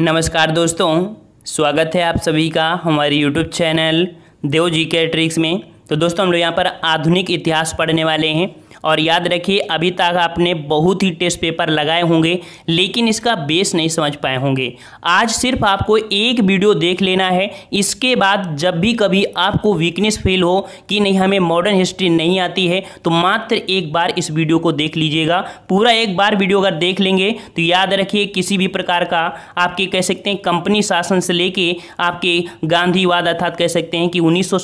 नमस्कार दोस्तों स्वागत है आप सभी का हमारे यूट्यूब चैनल देव जी के ट्रिक्स में तो दोस्तों हम लोग यहाँ पर आधुनिक इतिहास पढ़ने वाले हैं और याद रखिए अभी तक आपने बहुत ही टेस्ट पेपर लगाए होंगे लेकिन इसका बेस नहीं समझ पाए होंगे आज सिर्फ आपको एक वीडियो देख लेना है इसके बाद जब भी कभी आपको वीकनेस फील हो कि नहीं हमें मॉडर्न हिस्ट्री नहीं आती है तो मात्र एक बार इस वीडियो को देख लीजिएगा पूरा एक बार वीडियो अगर देख लेंगे तो याद रखिए किसी भी प्रकार का आपके कह सकते हैं कंपनी शासन से लेके आपके गांधीवाद अर्थात कह सकते हैं कि उन्नीस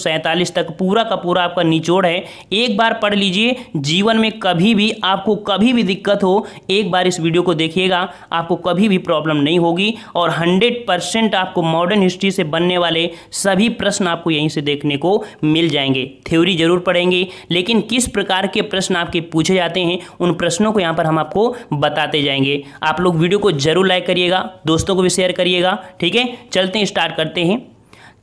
तक पूरा का पूरा आपका निचोड़ है एक बार पढ़ लीजिए जीवन जीवन में कभी भी आपको कभी भी दिक्कत हो एक बार इस वीडियो को देखिएगा आपको कभी भी प्रॉब्लम नहीं होगी और हंड्रेड परसेंट आपको मॉडर्न हिस्ट्री से बनने वाले सभी प्रश्न आपको यहीं से देखने को मिल जाएंगे थ्योरी जरूर पढ़ेंगे लेकिन किस प्रकार के प्रश्न आपके पूछे जाते हैं उन प्रश्नों को यहाँ पर हम आपको बताते जाएंगे आप लोग वीडियो को जरूर लाइक करिएगा दोस्तों को भी शेयर करिएगा ठीक है चलते हैं स्टार्ट करते हैं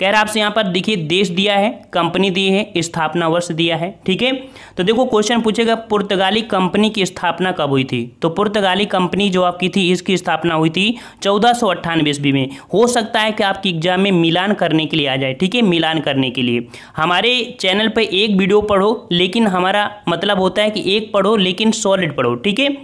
कह रहा आपसे यहाँ पर देखिए देश दिया है कंपनी दी है स्थापना वर्ष दिया है ठीक है तो देखो क्वेश्चन पूछेगा पुर्तगाली कंपनी की स्थापना कब हुई थी तो पुर्तगाली कंपनी जो आपकी थी इसकी स्थापना हुई थी चौदह सौ ईस्वी में हो सकता है कि आपकी एग्जाम में मिलान करने के लिए आ जाए ठीक है मिलान करने के लिए हमारे चैनल पर एक वीडियो पढ़ो लेकिन हमारा मतलब होता है कि एक पढ़ो लेकिन सॉलिड पढ़ो ठीक है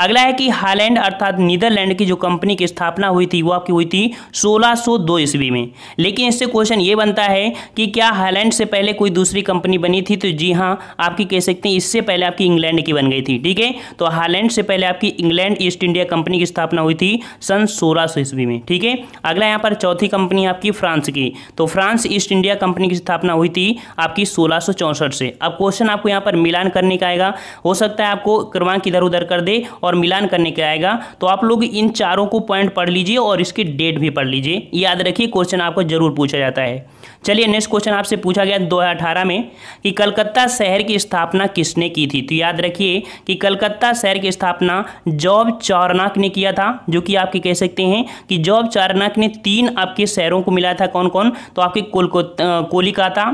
अगला है कि हालैंड अर्थात नीदरलैंड की जो कंपनी की स्थापना हुई थी वो आपकी हुई थी 1602 ईस्वी में लेकिन इससे क्वेश्चन ये बनता है कि क्या हालैंड से पहले कोई दूसरी कंपनी बनी थी तो जी हाँ आपकी कह सकते हैं इससे पहले आपकी इंग्लैंड की बन गई थी ठीक है तो हालैंड से पहले आपकी इंग्लैंड ईस्ट इंडिया कंपनी की स्थापना हुई थी सन सोलह ईस्वी में ठीक है अगला यहाँ पर चौथी कंपनी आपकी फ्रांस की तो फ्रांस ईस्ट इंडिया कंपनी की स्थापना हुई थी आपकी सोलह से अब क्वेश्चन आपको यहाँ पर मिलान करने का आएगा हो सकता है आपको क्रमांक इधर उधर कर दे और और मिलान करने के आएगा तो आप लोग इन चारों को पॉइंट पढ़ लीजिए और इसकी डेट भी पढ़ लीजिए याद रखिए क्वेश्चन आपको जरूर पूछा जाता है चलिए नेक्स्ट क्वेश्चन आपसे पूछा गया 2018 में कि कलकत्ता शहर की स्थापना किसने की थी तो याद रखिए कि कलकत्ता शहर की स्थापना जॉब चारनाक ने किया था जो कि आपके कह सकते हैं कि जॉब चारनाक ने तीन आपके शहरों को मिलाया था कौन कौन तो आपके कोलकाता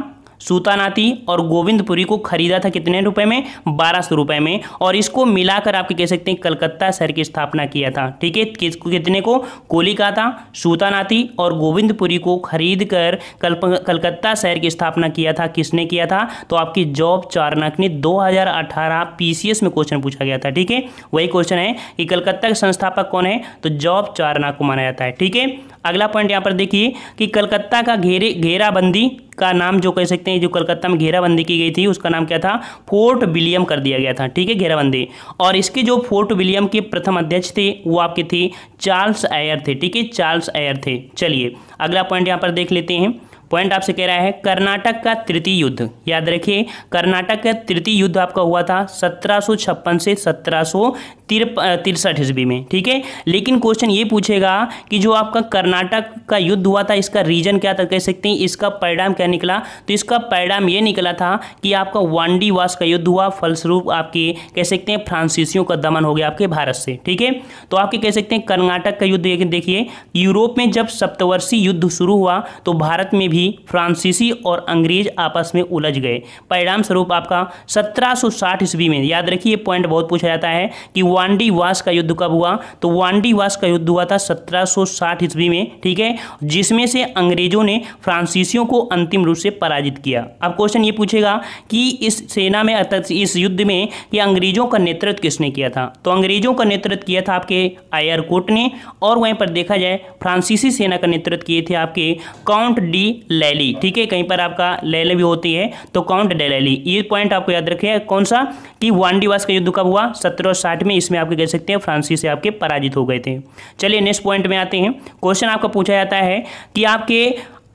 सूतानाती और गोविंदपुरी को खरीदा था कितने रुपए में बारह सौ रुपए में और इसको मिलाकर आप कह सकते हैं कलकत्ता शहर की स्थापना किया था ठीक है किस कितने को कोलिकाता सूतानाती और गोविंदपुरी को खरीद कर कल, कलकत्ता शहर की स्थापना किया था किसने किया था तो आपकी जॉब चारनाक ने दो हज़ार में क्वेश्चन पूछा गया था ठीक है वही क्वेश्चन है कि कलकत्ता के संस्थापक कौन है तो जॉब चारनाक को माना जाता है ठीक है अगला पॉइंट यहाँ पर देखिए कि कलकत्ता का घेरे घेराबंदी का नाम जो कह सकते हैं जो कलकत्ता में घेराबंदी की गई थी उसका नाम क्या था फोर्ट विलियम कर दिया गया था ठीक है घेराबंदी और इसके जो फोर्ट विलियम के प्रथम अध्यक्ष थे वो आपके थे चार्ल्स एयर थे ठीक है चार्ल्स एयर थे चलिए अगला पॉइंट यहाँ पर देख लेते हैं पॉइंट आपसे कह रहा है कर्नाटक का तृतीय युद्ध याद रखिए कर्नाटक का तृतीय युद्ध आपका हुआ था सत्रह से सत्रह तिरसठ ईस्वी में ठीक है लेकिन क्वेश्चन ये पूछेगा कि जो आपका कर्नाटक का युद्ध हुआ था इसका रीजन क्या था कह सकते हैं इसका परिणाम क्या निकला तो इसका परिणाम ये निकला था कि आपका वांडी वास का युद्ध हुआ फलस्वरूप आपके कह सकते हैं फ्रांसीसियों का दमन हो गया आपके भारत से ठीक है तो आपके कह सकते हैं कर्नाटक का युद्ध देखिए यूरोप में जब सप्तवर्षीय युद्ध शुरू हुआ तो भारत में भी भी फ्रांसीसी और अंग्रेज आपस में उलझ गए परिणाम स्वरूप आपका 1760 सौ ईस्वी में याद रखिए पॉइंट बहुत पूछा जाता है कि वांडी वास का युद्ध कब हुआ तो वांडी वास का युद्ध हुआ था 1760 सौ ईस्वी में ठीक है जिसमें से अंग्रेजों ने फ्रांसीसियों को अंतिम रूप से पराजित किया अब क्वेश्चन ये पूछेगा कि इस सेना में अर्थात इस युद्ध में कि अंग्रेजों का नेतृत्व किसने किया था तो अंग्रेजों का नेतृत्व किया था आपके आयर कोट ने और वहीं पर देखा जाए फ्रांसीसी सेना का नेतृत्व किए थे आपके काउंट डी लैली ठीक है कहीं पर आपका लैले भी होती है तो काउंट डे लैली ये पॉइंट आपको याद रखे कौन सा कि वांडीवास का युद्ध कब हुआ सत्रह में इसमें आप कह सकते हैं से आपके पराजित हो गए थे चलिए नेक्स्ट पॉइंट में आते हैं क्वेश्चन आपका पूछा जाता है कि आपके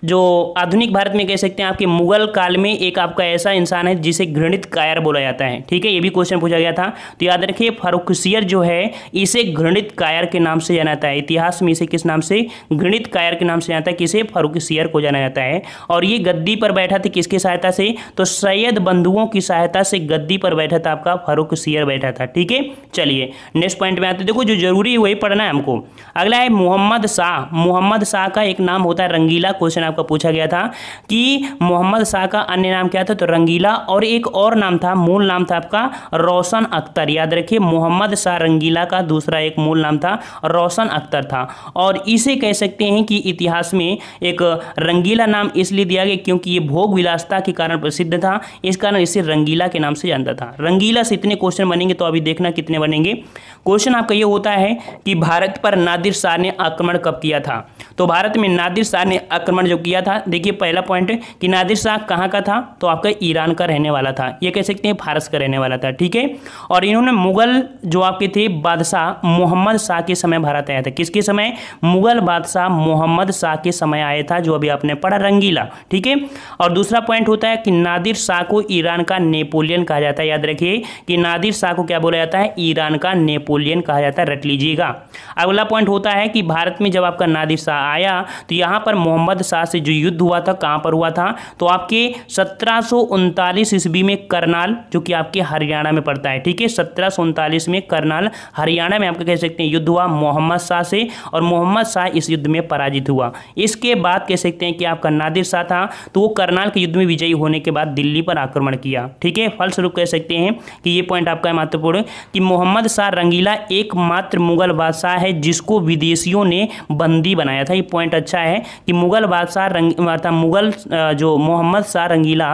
जो आधुनिक भारत में कह सकते हैं आपके मुगल काल में एक आपका ऐसा इंसान है जिसे घृणित कायर बोला जाता है ठीक है ये भी क्वेश्चन पूछा गया था तो याद रखिए फारूकसियर जो है इसे घृणित कायर के नाम से जाना जाता है इतिहास में इसे किस नाम से घृणित कायर के नाम से जाना जाता है किसे फारूकसियर को जाना जाता है और ये गद्दी पर बैठा था किसकी सहायता से तो सैयद बंधुओं की सहायता से गद्दी पर बैठा था आपका सियर बैठा था ठीक है चलिए नेक्स्ट पॉइंट में आते देखो जो जरूरी वही पढ़ना है हमको अगला है मोहम्मद शाह मोहम्मद शाह का एक नाम होता है रंगीला क्वेश्चन आपका पूछा गया था कि मोहम्मद शाह का अन्य नाम क्या था तो रंगीला और एक और नाम था मूल नाम था आपका रोशन अख्तर याद रखिए मोहम्मद शाह रंगीला का दूसरा एक मूल नाम था रोशन अख्तर था और इसे कह सकते हैं कि इतिहास में एक रंगीला नाम इसलिए दिया गया क्योंकि ये भोग विलासता के कारण प्रसिद्ध था इस कारण इसे रंगीला के नाम से जानता था रंगीला से इतने क्वेश्चन बनेंगे तो अभी देखना कितने बनेंगे क्वेश्चन आपका ये होता है कि भारत पर नादिर शाह ने आक्रमण कब किया था तो भारत में नादिर शाह ने आक्रमण जो किया था देखिए पहला पॉइंट कि नादिर शाह कहाँ का था तो आपका ईरान का रहने वाला था ये कह सकते हैं फारस का रहने वाला था ठीक है और इन्होंने मुगल जो आपके थे बादशाह मोहम्मद शाह के समय भारत आया था किसके समय मुगल बादशाह मोहम्मद शाह के समय आया था जो अभी आपने पढ़ा रंगीला ठीक है और दूसरा पॉइंट होता है कि नादिर शाह को ईरान का नेपोलियन कहा जाता है याद रखिए कि नादिर शाह को क्या बोला जाता है ईरान का नेपोलियन कहा जाता है रट लीजिएगा अगला पॉइंट होता है कि भारत में जब आपका नादिर शाह आया तो यहाँ पर मोहम्मद शाह से जो युद्ध हुआ था कहाँ पर हुआ था तो आपके सत्रह ईस्वी में करनाल जो कि आपके हरियाणा में पड़ता है ठीक है सत्रह में करनाल हरियाणा में आपका कह सकते हैं युद्ध हुआ मोहम्मद शाह से और मोहम्मद शाह इस युद्ध में पराजित हुआ इसके बाद कह सकते हैं कि आपका नादिर शाह था तो वो करनाल के युद्ध में विजयी होने के बाद दिल्ली पर आक्रमण किया ठीक है फलस्वरूप कह सकते हैं कि ये पॉइंट आपका है महत्वपूर्ण कि मोहम्मद शाह रंगीला एकमात्र मुगल बादशाह है जिसको विदेशियों ने बंदी बनाया था ये पॉइंट अच्छा है कि मुगल बादशाह शाह रंग था मुगल जो मोहम्मद शाह रंगीला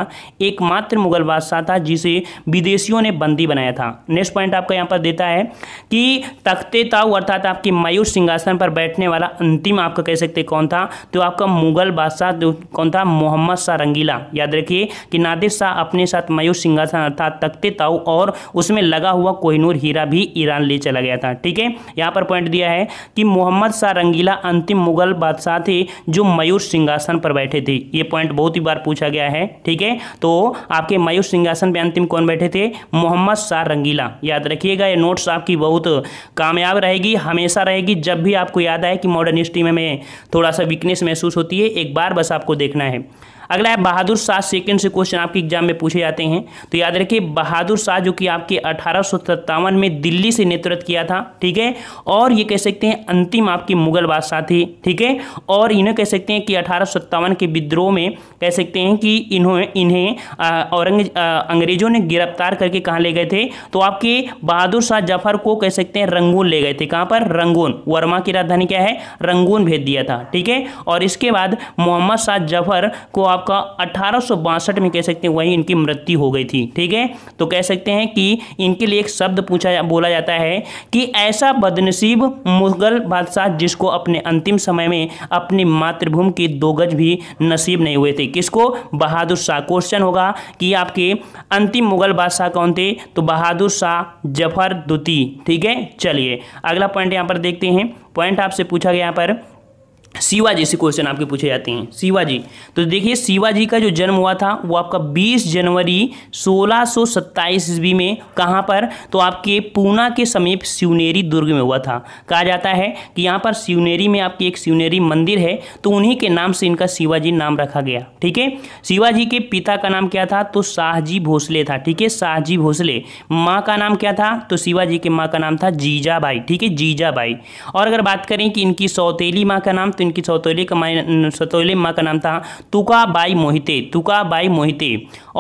एकमात्र मुगल बादशाह था जिसे विदेशियों ने बंदी बनाया था नेक्स्ट पॉइंट आपका यहाँ पर देता है कि तख्ते ताऊ अर्थात आपके मयूर सिंहासन पर बैठने वाला अंतिम आपका कह सकते कौन था तो आपका मुगल बादशाह कौन था मोहम्मद शाह रंगीला याद रखिए कि नादिर शाह अपने साथ मयूर सिंहासन अर्थात तख्ते ताऊ और उसमें लगा हुआ कोहिनूर हीरा भी ईरान ले चला गया था ठीक है यहाँ पर पॉइंट दिया है कि मोहम्मद शाह रंगीला अंतिम मुगल बादशाह थे जो मयूर सिंह सिंहासन पर बैठे थे ये पॉइंट बहुत ही बार पूछा गया है ठीक है तो आपके मयूर सिंहासन पे अंतिम कौन बैठे थे मोहम्मद शाह रंगीला याद रखिएगा ये नोट्स आपकी बहुत कामयाब रहेगी हमेशा रहेगी जब भी आपको याद आए कि मॉडर्न हिस्ट्री में थोड़ा सा वीकनेस महसूस होती है एक बार बस आपको देखना है अगला है बहादुर शाह सेकंड से क्वेश्चन आपके एग्जाम में पूछे जाते हैं तो याद रखिए बहादुर शाह जो कि आपके अठारह में दिल्ली से नेतृत्व किया था ठीक है और ये कह सकते हैं अंतिम आपके मुगल बादशाह थे ठीक है और इन्हें कह सकते हैं कि अठारह के विद्रोह में कह सकते हैं कि इन्होंने इन्हें औरंगज अंग्रेजों ने गिरफ्तार करके कहाँ ले गए थे तो आपके बहादुर शाह जफर को कह सकते हैं रंगून ले गए थे कहाँ पर रंगून वर्मा की राजधानी क्या है रंगून भेज दिया था ठीक है और इसके बाद मोहम्मद शाह जफर को आप आपका अठारह में कह सकते हैं वहीं इनकी मृत्यु हो गई थी ठीक है तो कह सकते हैं कि इनके लिए एक शब्द पूछा जा, बोला जाता है कि ऐसा बदनसीब मुगल बादशाह जिसको अपने अंतिम समय में अपनी मातृभूमि की दो गज भी नसीब नहीं हुए थे किसको बहादुर शाह क्वेश्चन होगा कि आपके अंतिम मुगल बादशाह कौन थे तो बहादुर शाह जफर दुती ठीक है चलिए अगला पॉइंट यहाँ पर देखते हैं पॉइंट आपसे पूछा गया यहाँ पर शिवाजी से क्वेश्चन आपके पूछे जाते हैं शिवाजी तो देखिए शिवाजी का जो जन्म हुआ था वो आपका 20 जनवरी सोलह ईस्वी में कहाँ पर तो आपके पूना के समीप शिवनेरी दुर्ग में हुआ था कहा जाता है कि यहाँ पर शिवनेरी में आपकी एक शिवनेरी मंदिर है तो उन्हीं के नाम से इनका शिवाजी नाम रखा गया ठीक है शिवाजी के पिता का नाम क्या था तो शाहजी भोसले था ठीक है शाहजी भोसले माँ का नाम क्या था तो शिवाजी के माँ का नाम था जीजा ठीक है जीजा और अगर बात करें कि इनकी सौतेली माँ का नाम तो इनकी सौतौली कमाई सौतौली माँ का नाम था तुका बाई मोहिते तुका बाई मोहिते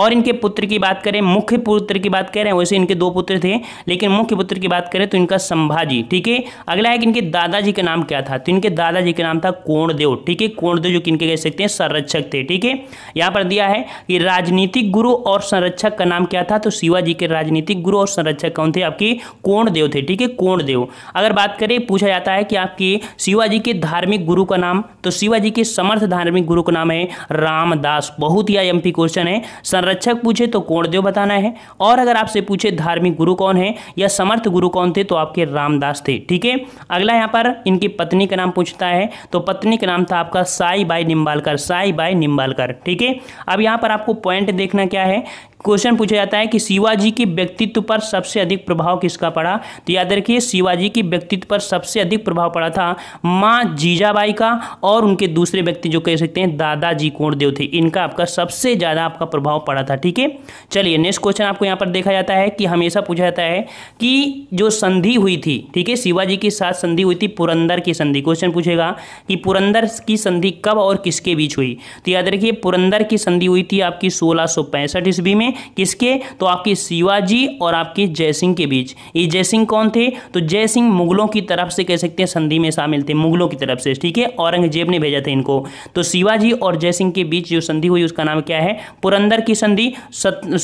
और इनके पुत्र की बात करें मुख्य पुत्र की बात करें वैसे इनके दो पुत्र थे लेकिन मुख्य पुत्र की बात करें तो इनका संभाजी ठीक है अगला है कि इनके दादाजी का नाम क्या था तो इनके दादाजी का नाम था कोणदेव ठीक है कोणदेव जो कि इनके कह सकते हैं संरक्षक थे ठीक है यहाँ पर दिया है कि राजनीतिक गुरु और संरक्षक का नाम क्या था तो शिवाजी के राजनीतिक गुरु और संरक्षक कौन थे आपके कोणदेव थे ठीक है कोणदेव अगर बात करें पूछा जाता है कि आपके शिवाजी के धार्मिक गुरु का नाम तो शिवाजी के समर्थ धार्मिक गुरु का नाम है रामदास बहुत ही आई क्वेश्चन है संरक्षक पूछे तो कोणदेव बताना है और अगर आपसे पूछे धार्मिक गुरु कौन है या समर्थ गुरु कौन थे तो आपके रामदास थे ठीक है अगला यहाँ पर इनकी पत्नी का नाम पूछता है तो पत्नी का नाम था आपका साई बाई निम्बालकर साई बाई निम्बालकर ठीक है अब यहाँ पर आपको पॉइंट देखना क्या है क्वेश्चन पूछा जाता है कि शिवाजी के व्यक्तित्व पर सबसे अधिक प्रभाव किसका पड़ा तो याद रखिए शिवाजी के व्यक्तित्व पर सबसे अधिक प्रभाव पड़ा था माँ जीजाबाई का और उनके दूसरे व्यक्ति जो कह सकते हैं दादाजी कोणदेव थे इनका आपका सबसे ज़्यादा आपका प्रभाव पड़ा था ठीक है चलिए नेक्स्ट क्वेश्चन आपको यहाँ पर देखा जाता है कि हमेशा पूछा जाता है कि जो संधि हुई थी ठीक है शिवाजी के साथ संधि हुई थी पुरंदर की संधि क्वेश्चन पूछेगा कि पुरंदर की संधि कब और किसके बीच हुई तो याद रखिए पुरंदर की संधि हुई थी आपकी सोलह ईस्वी में हैं किसके तो आपके शिवाजी और आपके जयसिंह के बीच ये जयसिंह कौन थे तो जयसिंह मुगलों की तरफ से कह सकते हैं संधि में शामिल थे मुगलों की तरफ से ठीक है औरंगजेब ने भेजा था इनको तो शिवाजी और जयसिंह के बीच जो संधि हुई उसका नाम क्या है पुरंदर की संधि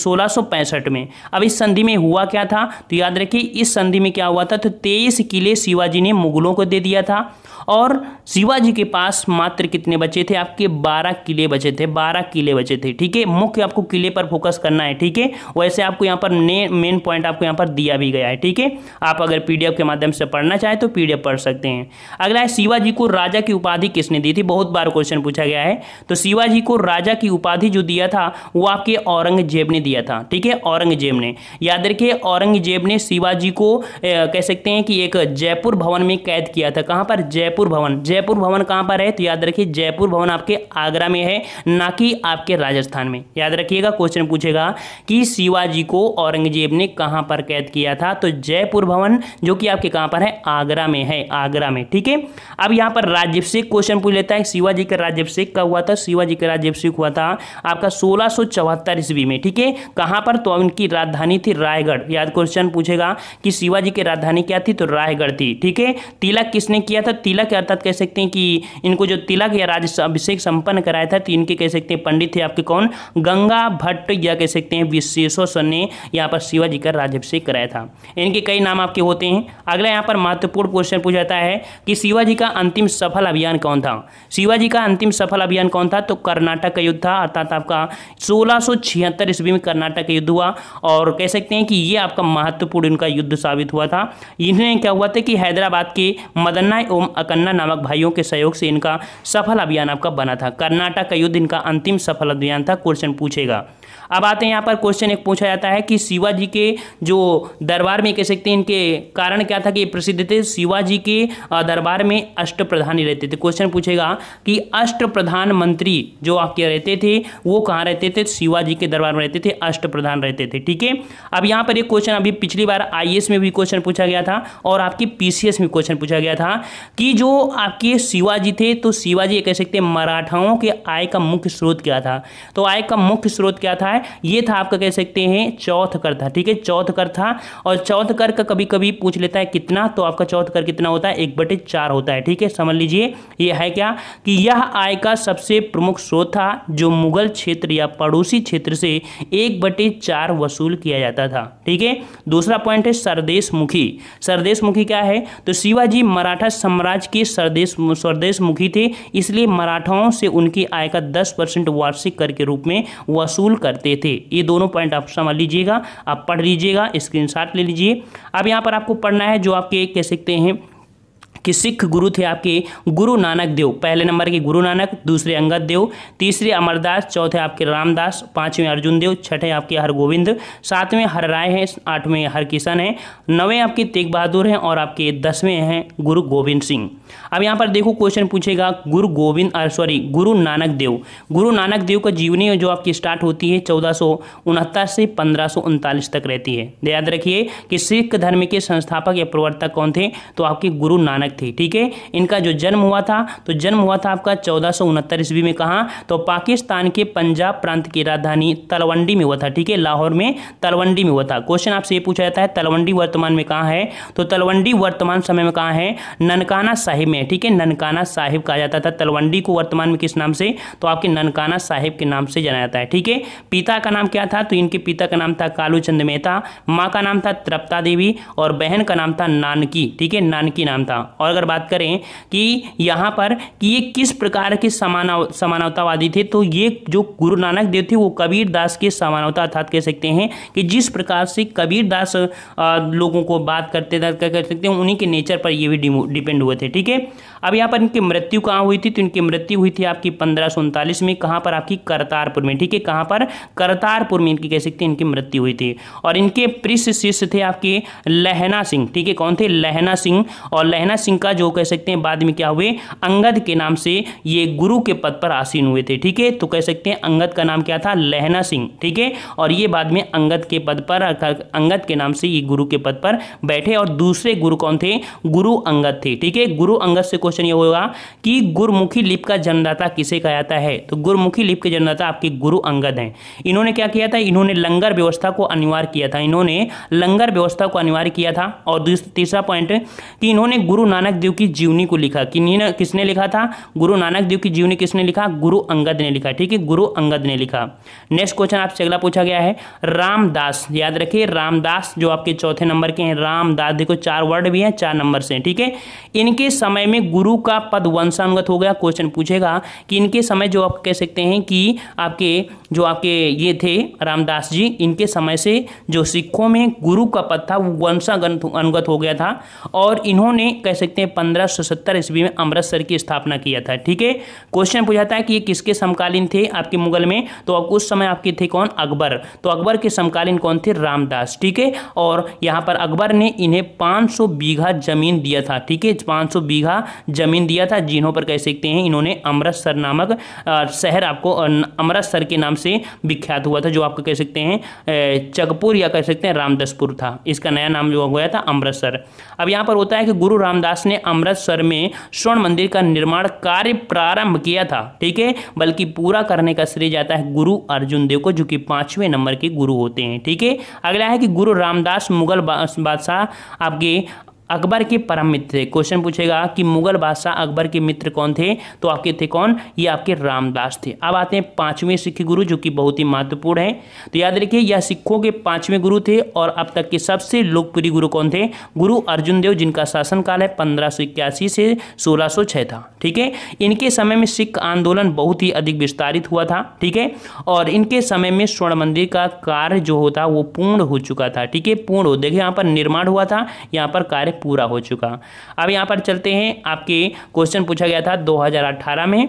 सोलह में अब इस संधि में हुआ क्या था तो याद रखिए इस संधि में क्या हुआ था तो तेईस किले शिवाजी ने मुगलों को दे दिया था और शिवाजी के पास मात्र कितने बचे थे आपके बारह किले बचे थे बारह किले बचे थे ठीक है मुख्य आपको किले पर फोकस करना है ठीक है वैसे आपको यहाँ पर मेन पॉइंट आपको यहाँ पर दिया भी गया है ठीक है आप अगर पीडीएफ के माध्यम से पढ़ना चाहें तो पीडीएफ पढ़ सकते हैं अगला है शिवाजी को राजा की उपाधि किसने दी थी बहुत बार क्वेश्चन पूछा गया है तो शिवाजी को राजा की उपाधि जो दिया था वो आपके औरंगजेब ने दिया था ठीक है औरंगजेब ने याद रखिए औरंगजेब ने शिवाजी को कह सकते हैं कि एक जयपुर भवन में कैद किया था कहाँ पर जयपुर जयपुर भवन जयपुर भवन कहाँ पर है तो याद रखिए जयपुर भवन आपके आगरा में है ना कि आपके राजस्थान में याद रखिएगा क्वेश्चन पूछेगा कि शिवाजी को औरंगजेब ने कहाँ पर कैद किया था तो जयपुर भवन जो कि आपके कहाँ पर है आगरा में है आगरा में ठीक है अब यहाँ पर राज्यभिषेक क्वेश्चन पूछ लेता है शिवाजी का राज्यभिषेक कब हुआ था शिवाजी का राज्यभिषेक हुआ था आपका सोलह ईस्वी में ठीक है कहाँ पर तो उनकी राजधानी थी रायगढ़ याद क्वेश्चन पूछेगा कि शिवाजी की राजधानी क्या थी तो रायगढ़ थी ठीक है तिलक किसने किया था तिलक तिलक अर्थात कह सकते हैं कि इनको जो तिलक या राज अभिषेक संपन्न कराया था तो इनके कह सकते हैं पंडित थे आपके कौन गंगा भट्ट या कह सकते हैं विशेषोशन ने यहाँ पर शिवाजी का राजाभिषेक कराया था इनके कई नाम आपके होते हैं अगला यहाँ पर महत्वपूर्ण क्वेश्चन पूछा जाता है कि शिवाजी का अंतिम सफल अभियान कौन था शिवाजी का अंतिम सफल अभियान कौन था तो कर्नाटक का युद्ध था अर्थात आपका सोलह ईस्वी में कर्नाटक का युद्ध हुआ और कह सकते हैं कि ये आपका महत्वपूर्ण इनका युद्ध साबित हुआ था इन्हें क्या हुआ था कि हैदराबाद के मदन्ना ओम अकन कन्ना नामक भाइयों के सहयोग से इनका सफल अभियान आपका बना था कर्नाटक का युद्ध इनका अंतिम सफल अभियान था क्वेश्चन पूछेगा अब आते हैं यहाँ पर क्वेश्चन एक पूछा जाता है कि शिवाजी के जो दरबार में कह सकते हैं इनके कारण क्या था कि प्रसिद्ध थे शिवाजी के दरबार में अष्ट प्रधान ही रहते थे क्वेश्चन पूछेगा कि अष्ट प्रधानमंत्री जो आपके रहते थे वो कहाँ रहते थे शिवाजी के दरबार में रहते थे अष्ट प्रधान रहते थे ठीक है अब यहाँ पर एक क्वेश्चन अभी पिछली बार आई में भी क्वेश्चन पूछा गया था और आपके पी में क्वेश्चन पूछा गया था कि जो आपके शिवाजी थे तो शिवाजी कह सकते हैं मराठाओं के आय का मुख्य स्रोत क्या था तो आय का मुख्य स्रोत क्या था है ये था आपका कह सकते हैं चौथ कर था ठीक है चौथ कर था और चौथ कर का कभी कभी पूछ लेता है कितना तो आपका चौथ कर कितना होता है एक बटे चार होता है ठीक है समझ लीजिए ये है क्या कि यह आय का सबसे प्रमुख स्रोत था जो मुगल क्षेत्र या पड़ोसी क्षेत्र से एक बटे चार वसूल किया जाता था ठीक है दूसरा पॉइंट है सरदेश मुखी सरदेश मुखी क्या है तो शिवाजी मराठा साम्राज्य के सरदेश सरदेश मुखी थे इसलिए मराठाओं से उनकी आय का दस परसेंट वार्षिक कर के रूप में वसूल करते करते थे ये दोनों पॉइंट आप समझ लीजिएगा आप पढ़ लीजिएगा स्क्रीनशॉट ले लीजिए अब यहाँ पर आपको पढ़ना है जो आपके कह सकते हैं कि सिख गुरु थे आपके गुरु नानक देव पहले नंबर के गुरु नानक दूसरे अंगद देव तीसरे अमरदास चौथे आपके रामदास पाँचवें अर्जुन देव छठे आपके हर गोविंद सातवें हर राय हैं आठवें हर किशन हैं नवें आपके तेग बहादुर हैं और आपके दसवें हैं गुरु गोविंद सिंह अब यहाँ पर देखो क्वेश्चन पूछेगा गुरु गोविंद सॉरी गुरु नानक देव गुरु नानक देव का जीवनी जो आपकी स्टार्ट होती है चौदह से पंद्रह तक रहती है याद रखिए कि सिख धर्म के संस्थापक या प्रवर्तक कौन थे तो आपके गुरु नानक नायक थी ठीक है इनका जो जन्म हुआ था तो जन्म हुआ था आपका चौदह सौ उनहत्तर ईस्वी में कहाँ तो पाकिस्तान के पंजाब प्रांत की राजधानी तलवंडी में हुआ था ठीक है लाहौर में तलवंडी में हुआ था क्वेश्चन आपसे ये पूछा जाता है तलवंडी वर्तमान में कहाँ है तो तलवंडी वर्तमान समय में कहाँ है ननकाना साहिब में ठीक है ननकाना साहिब कहा जाता था तलवंडी को वर्तमान में किस नाम से तो आपके ननकाना साहिब के नाम से जाना जाता है ठीक है पिता का नाम क्या था तो इनके पिता का नाम था कालूचंद मेहता माँ का नाम था तृप्ता देवी और बहन का नाम था नानकी ठीक है नानकी नाम था और अगर बात करें कि यहाँ पर कि ये किस प्रकार के समानव समानवतावादी थे तो ये जो गुरु नानक देव थे वो कबीर दास के समानवता अर्थात कह सकते हैं कि जिस प्रकार से कबीर दास लोगों को बात करते कर सकते हैं उन्हीं के नेचर पर ये भी डिपेंड हुए थे ठीक है अब यहाँ पर इनकी मृत्यु कहाँ हुई थी तो इनकी मृत्यु हुई थी आपकी पंद्रह में कहाँ पर आपकी करतारपुर में ठीक है कहाँ पर करतारपुर में इनकी कह सकते हैं इनकी मृत्यु हुई थी और इनके पृष्ठ शिष्य थे आपके लहना सिंह ठीक है कौन थे लहना सिंह और लहना सिंह का जो कह सकते हैं बाद में क्या हुए अंगद के नाम से ये गुरु के पद पर आसीन हुए थे ठीक है तो कह सकते हैं अंगद का नाम क्या था लहना सिंह ठीक है और ये बाद में अंगद के पद पर अंगद के नाम से ये गुरु के पद पर बैठे और दूसरे गुरु कौन थे गुरु अंगद थे ठीक है गुरु अंगद से क्वेश्चन क्वेश्चन ये होगा कि गुरुमुखी लिप का जन्मदाता किसे कहा जाता है तो गुरुमुखी लिप के जन्मदाता आपके गुरु अंगद हैं इन्होंने क्या किया था इन्होंने लंगर व्यवस्था को अनिवार्य किया था इन्होंने लंगर व्यवस्था को अनिवार्य किया था और तीसरा पॉइंट कि इन्होंने गुरु नानक देव की जीवनी को लिखा किन्हीं किसने लिखा था गुरु नानक देव की जीवनी किसने लिखा गुरु अंगद ने लिखा ठीक है गुरु अंगद ने लिखा नेक्स्ट क्वेश्चन आपसे अगला पूछा गया है रामदास याद रखिए रामदास जो आपके चौथे नंबर के हैं रामदास देखो चार वर्ड भी हैं चार नंबर से ठीक है इनके समय में गुरु का पद वंशानुगत हो गया क्वेश्चन पूछेगा कि इनके समय जो आप कह सकते हैं कि आपके जो आपके ये थे रामदास जी इनके समय से जो सिखों में गुरु का पद था वो वंशागत अनुगत हो गया था और इन्होंने कह सकते हैं पंद्रह सौ सत्तर ईस्वी में अमृतसर की स्थापना किया था ठीक है क्वेश्चन पूछा था कि ये किसके समकालीन थे आपके मुगल में तो अब उस समय आपके थे कौन अकबर तो अकबर के समकालीन कौन थे रामदास ठीक है और यहाँ पर अकबर ने इन्हें पाँच बीघा जमीन दिया था ठीक है पाँच बीघा ज़मीन दिया था जिन्हों पर कह सकते हैं इन्होंने अमृतसर नामक शहर आपको अमृतसर के नाम से विख्यात हुआ था जो आपको कह सकते हैं चकपुर या कह सकते हैं रामदासपुर था इसका नया नाम जो हुआ था अमृतसर अब यहाँ पर होता है कि गुरु रामदास ने अमृतसर में स्वर्ण मंदिर का निर्माण कार्य प्रारंभ किया था ठीक है बल्कि पूरा करने का श्रेय जाता है गुरु अर्जुन देव को जो कि पांचवें नंबर के गुरु होते हैं ठीक है अगला है कि गुरु रामदास मुगल बादशाह आपके अकबर के परम मित्र थे क्वेश्चन पूछेगा कि मुगल बादशाह अकबर के मित्र कौन थे तो आपके थे कौन ये आपके रामदास थे अब आते हैं पांचवें सिख गुरु जो कि बहुत ही महत्वपूर्ण है तो याद रखिए यह या सिखों के पांचवें गुरु थे और अब तक के सबसे लोकप्रिय गुरु कौन थे गुरु अर्जुन देव जिनका शासनकाल है पंद्रह से सोलह था ठीक है इनके समय में सिख आंदोलन बहुत ही अधिक विस्तारित हुआ था ठीक है और इनके समय में स्वर्ण मंदिर का कार्य जो होता वो पूर्ण हो चुका था ठीक है पूर्ण हो देखिए यहाँ पर निर्माण हुआ था यहाँ पर कार्य पूरा हो चुका अब यहाँ पर चलते हैं आपके क्वेश्चन पूछा गया था 2018 में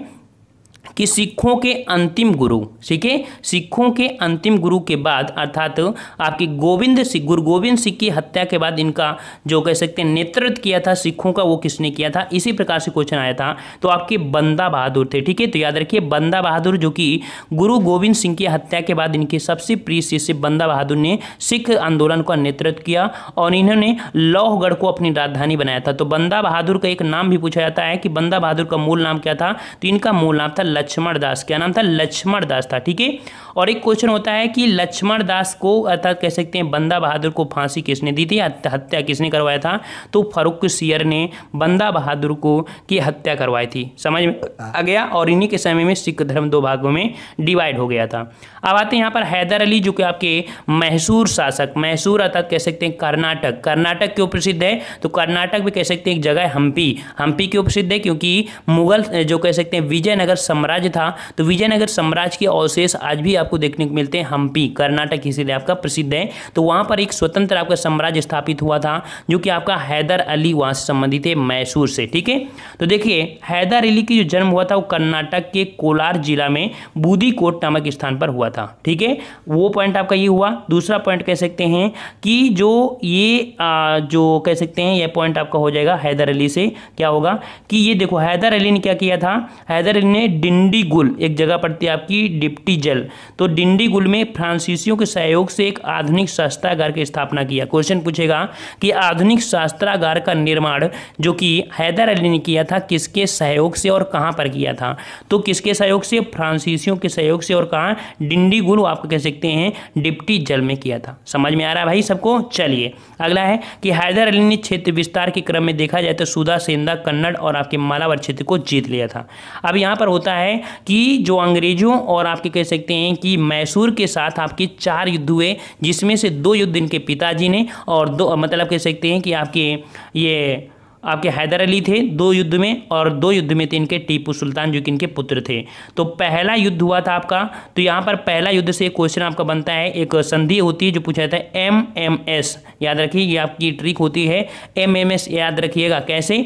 कि सिखों के अंतिम गुरु ठीक है सिखों के अंतिम गुरु के बाद अर्थात आपके गोविंद सिख गुरु गोविंद सिख की हत्या के बाद इनका जो कह सकते हैं नेतृत्व किया था सिखों का वो किसने किया था इसी प्रकार से क्वेश्चन आया था तो आपके बंदा बहादुर थे ठीक है तो याद रखिए बंदा बहादुर जो कि गुरु गोविंद सिंह की हत्या के बाद इनके सबसे प्रिय शिष्य बंदा बहादुर ने सिख आंदोलन का नेतृत्व किया और इन्होंने लौहगढ़ को अपनी राजधानी बनाया था तो बंदा बहादुर का एक नाम भी पूछा जाता है कि बंदा बहादुर का मूल नाम क्या था तो इनका मूल नाम था लक्ष्मण दास क्या नाम था लक्ष्मण दास था ठीक है और एक क्वेश्चन होता है कि लक्ष्मण दास को अर्थात कह सकते हैं बंदा बहादुर को फांसी किसने दी थी हत्या किसने करवाया था तो फरुख सियर ने बंदा बहादुर को की हत्या करवाई थी समझ में आ गया और इन्हीं के समय में सिख धर्म दो भागों में डिवाइड हो गया था अब आते हैं यहाँ पर हैदर अली जो कि आपके मैसूर शासक मैसूर अर्थात कह सकते हैं कर्नाटक कर्नाटक क्यों प्रसिद्ध है तो कर्नाटक भी कह सकते हैं एक जगह हम्पी हम्पी क्यों प्रसिद्ध है क्योंकि मुगल जो कह सकते हैं विजयनगर साम्राज्य साम्राज्य था तो विजयनगर साम्राज्य के अवशेष आज भी आपको देखने को मिलते हैं हम्पी कर्नाटक इसीलिए आपका प्रसिद्ध है तो वहाँ पर एक स्वतंत्र आपका साम्राज्य स्थापित हुआ था जो कि आपका हैदर अली वहाँ से संबंधित है मैसूर से ठीक है तो देखिए हैदर अली की जो जन्म हुआ था वो कर्नाटक के कोलार जिला में बूदीकोट नामक स्थान पर हुआ था ठीक है वो पॉइंट आपका ये हुआ दूसरा पॉइंट कह सकते हैं कि जो ये आ, जो कह सकते हैं यह पॉइंट आपका हो जाएगा हैदर अली से क्या होगा कि ये देखो हैदर अली ने क्या किया था हैदर अली ने डिंड डिंडीगुल एक जगह पड़ती है आपकी डिप्टी जल तो डिंडीगुल में फ्रांसीसियों के सहयोग से एक आधुनिक शास्त्रागार की स्थापना किया क्वेश्चन पूछेगा कि आधुनिक शास्त्रागार का निर्माण जो कि हैदर अली ने किया था किसके सहयोग से और कहाँ पर किया था तो किसके सहयोग से फ्रांसीसियों के सहयोग से और कहाँ डिंडीगुल आप कह सकते हैं डिप्टी जल में किया था समझ में आ रहा है भाई सबको चलिए अगला है कि हैदर अली ने क्षेत्र विस्तार के क्रम में देखा जाए तो सुधा सेंधा कन्नड़ और आपके मालावर क्षेत्र को जीत लिया था अब यहाँ पर होता है कि जो अंग्रेजों और आपके कह सकते हैं कि मैसूर के साथ आपके चार युद्ध हुए जिसमें से दो युद्ध इनके पिताजी ने और दो मतलब कह सकते हैं कि आपके ये आपके हैदर अली थे दो युद्ध में और दो युद्ध में थे इनके टीपू सुल्तान जो कि इनके पुत्र थे तो पहला युद्ध हुआ था आपका तो यहाँ पर पहला युद्ध से क्वेश्चन आपका बनता है एक संधि होती है जो पूछा जाता है एम एम एस याद रखिए ये आपकी ट्रिक होती है एम एम एस याद रखिएगा कैसे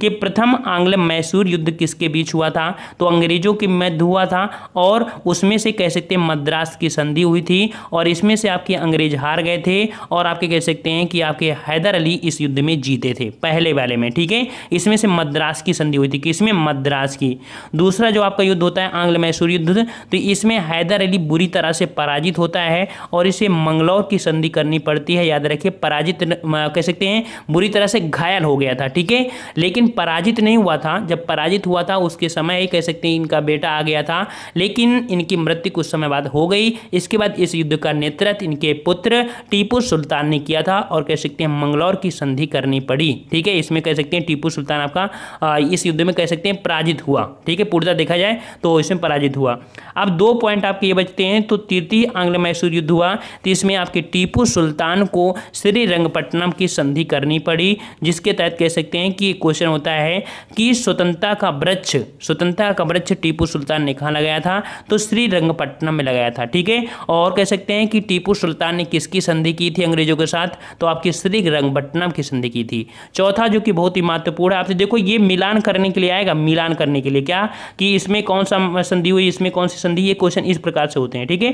कि प्रथम आंग्ल मैसूर युद्ध किसके बीच हुआ था तो अंग्रेजों के मध्य हुआ था और उसमें से कह सकते हैं मद्रास की संधि हुई थी और इसमें से आपके अंग्रेज हार गए थे और आपके कह सकते हैं कि आपके हैदर अली इस युद्ध में जीते थे पहले वाले में में ठीक है इसमें से मद्रास की संधि हुई थी कि इसमें मद्रास की दूसरा जो आपका युद्ध होता है आंग्ल मैसूर युद्ध तो इसमें हैदर अली बुरी तरह से पराजित होता है और इसे मंगलौर की संधि करनी पड़ती है याद रखिए पराजित कह सकते हैं बुरी तरह से घायल हो गया था ठीक है लेकिन पराजित नहीं हुआ था जब पराजित हुआ था उसके समय कह सकते हैं इनका बेटा आ गया था लेकिन इनकी मृत्यु कुछ समय बाद हो गई इसके बाद इस युद्ध का नेतृत्व इनके पुत्र टीपू सुल्तान ने किया था और कह सकते हैं मंगलौर की संधि करनी पड़ी ठीक है इसमें कह सकते हैं टीपू सुल्तान आपका इस युद्ध में कह सकते हैं पराजित हुआ ठीक है पूर्जा देखा जाए तो इसमें पराजित हुआ अब दो पॉइंट आपके ये बचते हैं तो तृतीय आंग्ल मैसूर युद्ध हुआ तो इसमें आपके टीपू सुल्तान को श्री रंगपट्टनम की संधि करनी पड़ी जिसके तहत कह सकते हैं कि क्वेश्चन होता है कि स्वतंत्रता का वृक्ष स्वतंत्रता का वृक्ष टीपू सुल्तान ने कहा लगाया था तो श्री रंगपट्टनम में लगाया था ठीक है और कह सकते हैं कि टीपू सुल्तान ने किसकी संधि की थी अंग्रेजों के साथ तो आपकी श्री रंगपट्टनम की संधि की थी चौथा जो कि बहुत ही महत्वपूर्ण है आपसे देखो ये मिलान करने के लिए आएगा मिलान करने के लिए क्या कि इसमें कौन सा संधि हुई इसमें कौन सी संधि ये क्वेश्चन इस प्रकार से होते हैं ठीक है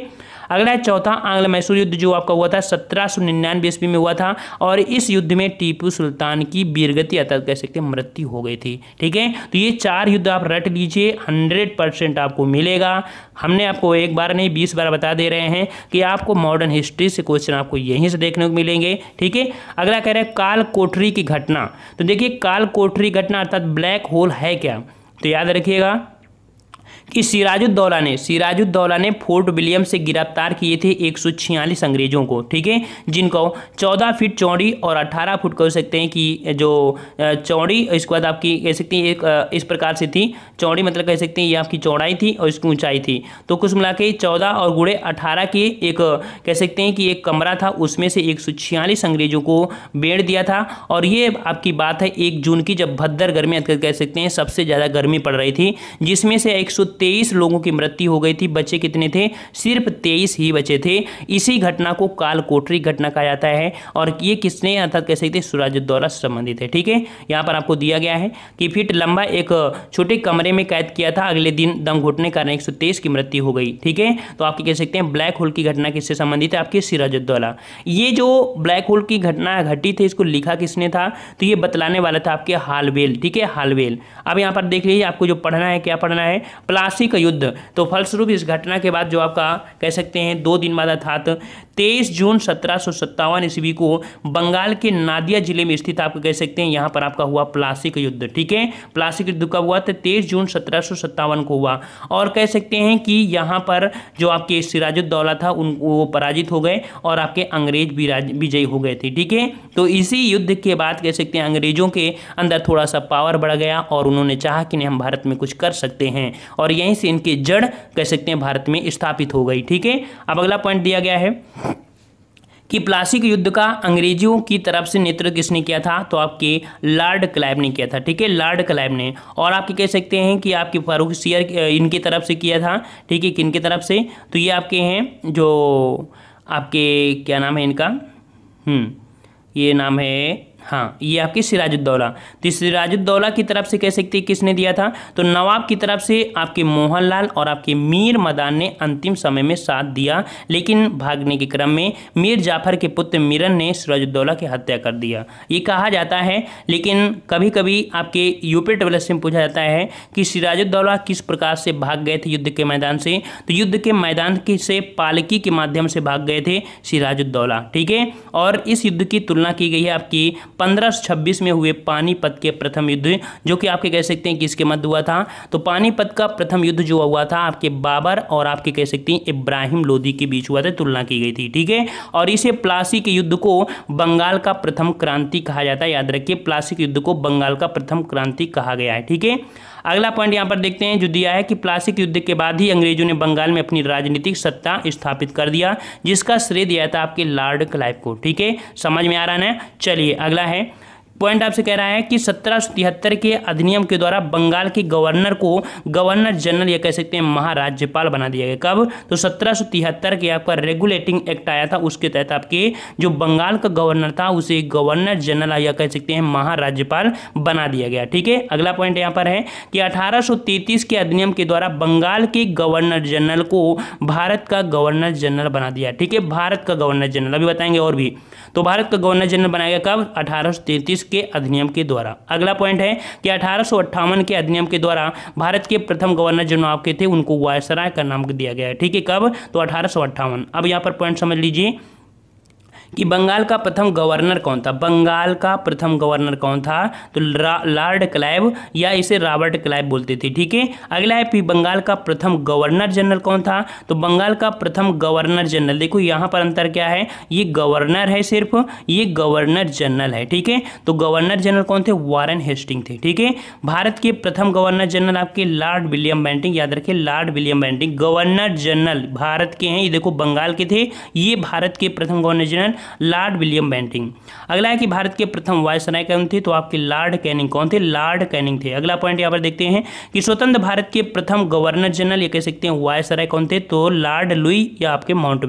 अगला है चौथा आंग्ल मैसूर युद्ध जो आपका हुआ था सत्रह सौ निन्यानवे ईस्वी में हुआ था और इस युद्ध में टीपू सुल्तान की बीरगति अर्थात कह सकते हैं मृत्यु हो गई थी ठीक है तो ये चार युद्ध आप रट लीजिए हंड्रेड परसेंट आपको मिलेगा हमने आपको एक बार नहीं बीस बार बता दे रहे हैं कि आपको मॉडर्न हिस्ट्री से क्वेश्चन आपको यहीं से देखने को मिलेंगे ठीक है अगला कह रहे हैं काल कोठरी की घटना तो देखिए काल कोठरी घटना अर्थात ब्लैक होल है क्या तो याद रखिएगा कि सिराजुद्दौला ने सिराजुद्दौला ने फोर्ट विलियम से गिरफ्तार किए थे एक अंग्रेजों को ठीक है जिनको चौदह फीट चौड़ी और 18 फुट कह सकते हैं कि जो चौड़ी इसके बाद आपकी कह सकते हैं एक इस प्रकार से थी चौड़ी मतलब कह सकते हैं ये आपकी चौड़ाई थी और इसकी ऊंचाई थी तो कुछ मिला के चौदह और गुड़े अठारह के एक कह सकते हैं कि एक कमरा था उसमें से एक अंग्रेजों को बेड़ दिया था और ये आपकी बात है एक जून की जब भद्दर गर्मी कह सकते हैं सबसे ज़्यादा गर्मी पड़ रही थी जिसमें से एक 123 लोगों की मृत्यु हो गई थी बचे कितने थे सिर्फ 23 ही बचे थे इसी घटना को काल कालकोटरी घटना कहा जाता है और ये किसने अर्थात कह सकते द्वारा संबंधित है ठीक है यहाँ पर आपको दिया गया है कि फिट लंबा एक छोटे कमरे में कैद किया था अगले दिन दम घुटने के कारण एक की मृत्यु हो गई ठीक है तो आप कह सकते हैं ब्लैक होल की घटना किससे संबंधित है आपके सिराज द्वारा ये जो ब्लैक होल की घटना घटी थी इसको लिखा किसने था तो ये बतलाने वाला था आपके हालवेल ठीक है हालवेल अब यहाँ पर देख लीजिए आपको जो पढ़ना है क्या पढ़ना है प्लान काशी का युद्ध तो फलस्वरूप इस घटना के बाद जो आपका कह सकते हैं दो दिन बाद अर्थात तेईस जून सत्रह ईस्वी को बंगाल के नादिया जिले में स्थित आप कह सकते हैं यहाँ पर आपका हुआ प्लासिक युद्ध ठीक है प्लासिक युद्ध कब हुआ तो तेईस जून सत्रह को हुआ और कह सकते हैं कि यहाँ पर जो आपके सिराजुद्दौला था उन वो पराजित हो गए और आपके अंग्रेज विजयी हो गए थे ठीक है तो इसी युद्ध के बाद कह सकते हैं अंग्रेजों के अंदर थोड़ा सा पावर बढ़ गया और उन्होंने चाहा कि नहीं हम भारत में कुछ कर सकते हैं और यहीं से इनकी जड़ कह सकते हैं भारत में स्थापित हो गई ठीक है अब अगला पॉइंट दिया गया है कि प्लासिक युद्ध का अंग्रेजों की तरफ से नेतृत्व किसने किया था तो आपके लॉर्ड क्लाइव ने किया था ठीक है लॉर्ड क्लाइव ने और आप कह सकते हैं कि आपके फारूक सियर इनकी तरफ से किया था ठीक है किन की तरफ से तो ये आपके हैं जो आपके क्या नाम है इनका हम्म, ये नाम है हाँ ये आपकी सिराजुद्दौला तो सिराजुद्दौला की तरफ से कह सकते हैं किसने दिया था तो नवाब की तरफ से आपके मोहनलाल और आपके मीर मदान ने अंतिम समय में साथ दिया लेकिन भागने के क्रम में मीर जाफर के पुत्र मिरन ने सिराजुद्दौला की हत्या कर दिया ये कहा जाता है लेकिन कभी कभी आपके यूपी ट्रेवल्स में पूछा जाता है कि सिराजुद्दौला किस प्रकार से भाग गए थे युद्ध के मैदान से तो युद्ध के मैदान की से पालकी के माध्यम से भाग गए थे सिराजुद्दौला ठीक है और इस युद्ध की तुलना की गई है आपकी पंद्रह में हुए पानीपत के प्रथम युद्ध जो कि आपके कह सकते हैं किसके मध्य हुआ था तो पानीपत का प्रथम युद्ध जो हुआ था आपके बाबर और आपके कह सकते हैं इब्राहिम लोधी के बीच हुआ था तुलना की गई थी ठीक है और इसे प्लासी के युद्ध को बंगाल का प्रथम क्रांति कहा जाता है याद रखिए प्लासी के युद्ध को बंगाल का प्रथम क्रांति कहा गया है ठीक है अगला पॉइंट यहाँ पर देखते हैं जो दिया है कि प्लासिक युद्ध के बाद ही अंग्रेजों ने बंगाल में अपनी राजनीतिक सत्ता स्थापित कर दिया जिसका श्रेय दिया था आपके लॉर्ड क्लाइव को ठीक है समझ में आ रहा ना चलिए अगला है पॉइंट आपसे कह रहा है कि सत्रह के अधिनियम के द्वारा बंगाल के गवर्नर को गवर्नर जनरल या कह सकते हैं महाराज्यपाल बना दिया गया कब तो सत्रह के आपका रेगुलेटिंग एक्ट आया था उसके तहत आपके जो बंगाल का गवर्नर था उसे गवर्नर जनरल या कह सकते हैं महाराज्यपाल बना दिया गया ठीक है अगला पॉइंट यहाँ पर है कि अठारह के अधिनियम के द्वारा बंगाल के गवर्नर जनरल को भारत का गवर्नर जनरल बना दिया ठीक है भारत का गवर्नर जनरल अभी बताएंगे और भी तो भारत का गवर्नर जनरल बनाया गया कब अठारह के अधिनियम के द्वारा अगला पॉइंट है कि अठारह के अधिनियम के द्वारा भारत के प्रथम गवर्नर जो नवाब के थे उनको वायसराय का नाम दिया गया है ठीक है कब तो अठारह अब यहाँ पर पॉइंट समझ लीजिए कि बंगाल का प्रथम गवर्नर कौन था बंगाल का प्रथम गवर्नर कौन था तो लॉर्ड क्लाइव या इसे रॉबर्ट क्लाइव बोलते थे ठीक है अगला है बंगाल का प्रथम गवर्नर जनरल कौन था तो बंगाल का प्रथम गवर्नर जनरल देखो यहाँ पर अंतर क्या है ये गवर्नर है सिर्फ ये गवर्नर जनरल है ठीक है तो गवर्नर जनरल कौन थे वारन हेस्टिंग थे ठीक है भारत के प्रथम गवर्नर जनरल आपके लॉर्ड विलियम बैंटिंग याद रखिए lord William Bentinck governor general Bharat के हैं ये देखो बंगाल के थे ये भारत के प्रथम governor general lord William Bentinck अगला है कि भारत के प्रथम वायुसेनाएं कौन थे तो आपके लॉर्ड कैनिंग कौन थे लॉर्ड कैनिंग थे अगला पॉइंट यहाँ पर देखते हैं कि स्वतंत्र भारत के प्रथम गवर्नर जनरल ये कह सकते हैं वायसराय कौन थे तो लॉर्ड लुई या आपके माउंट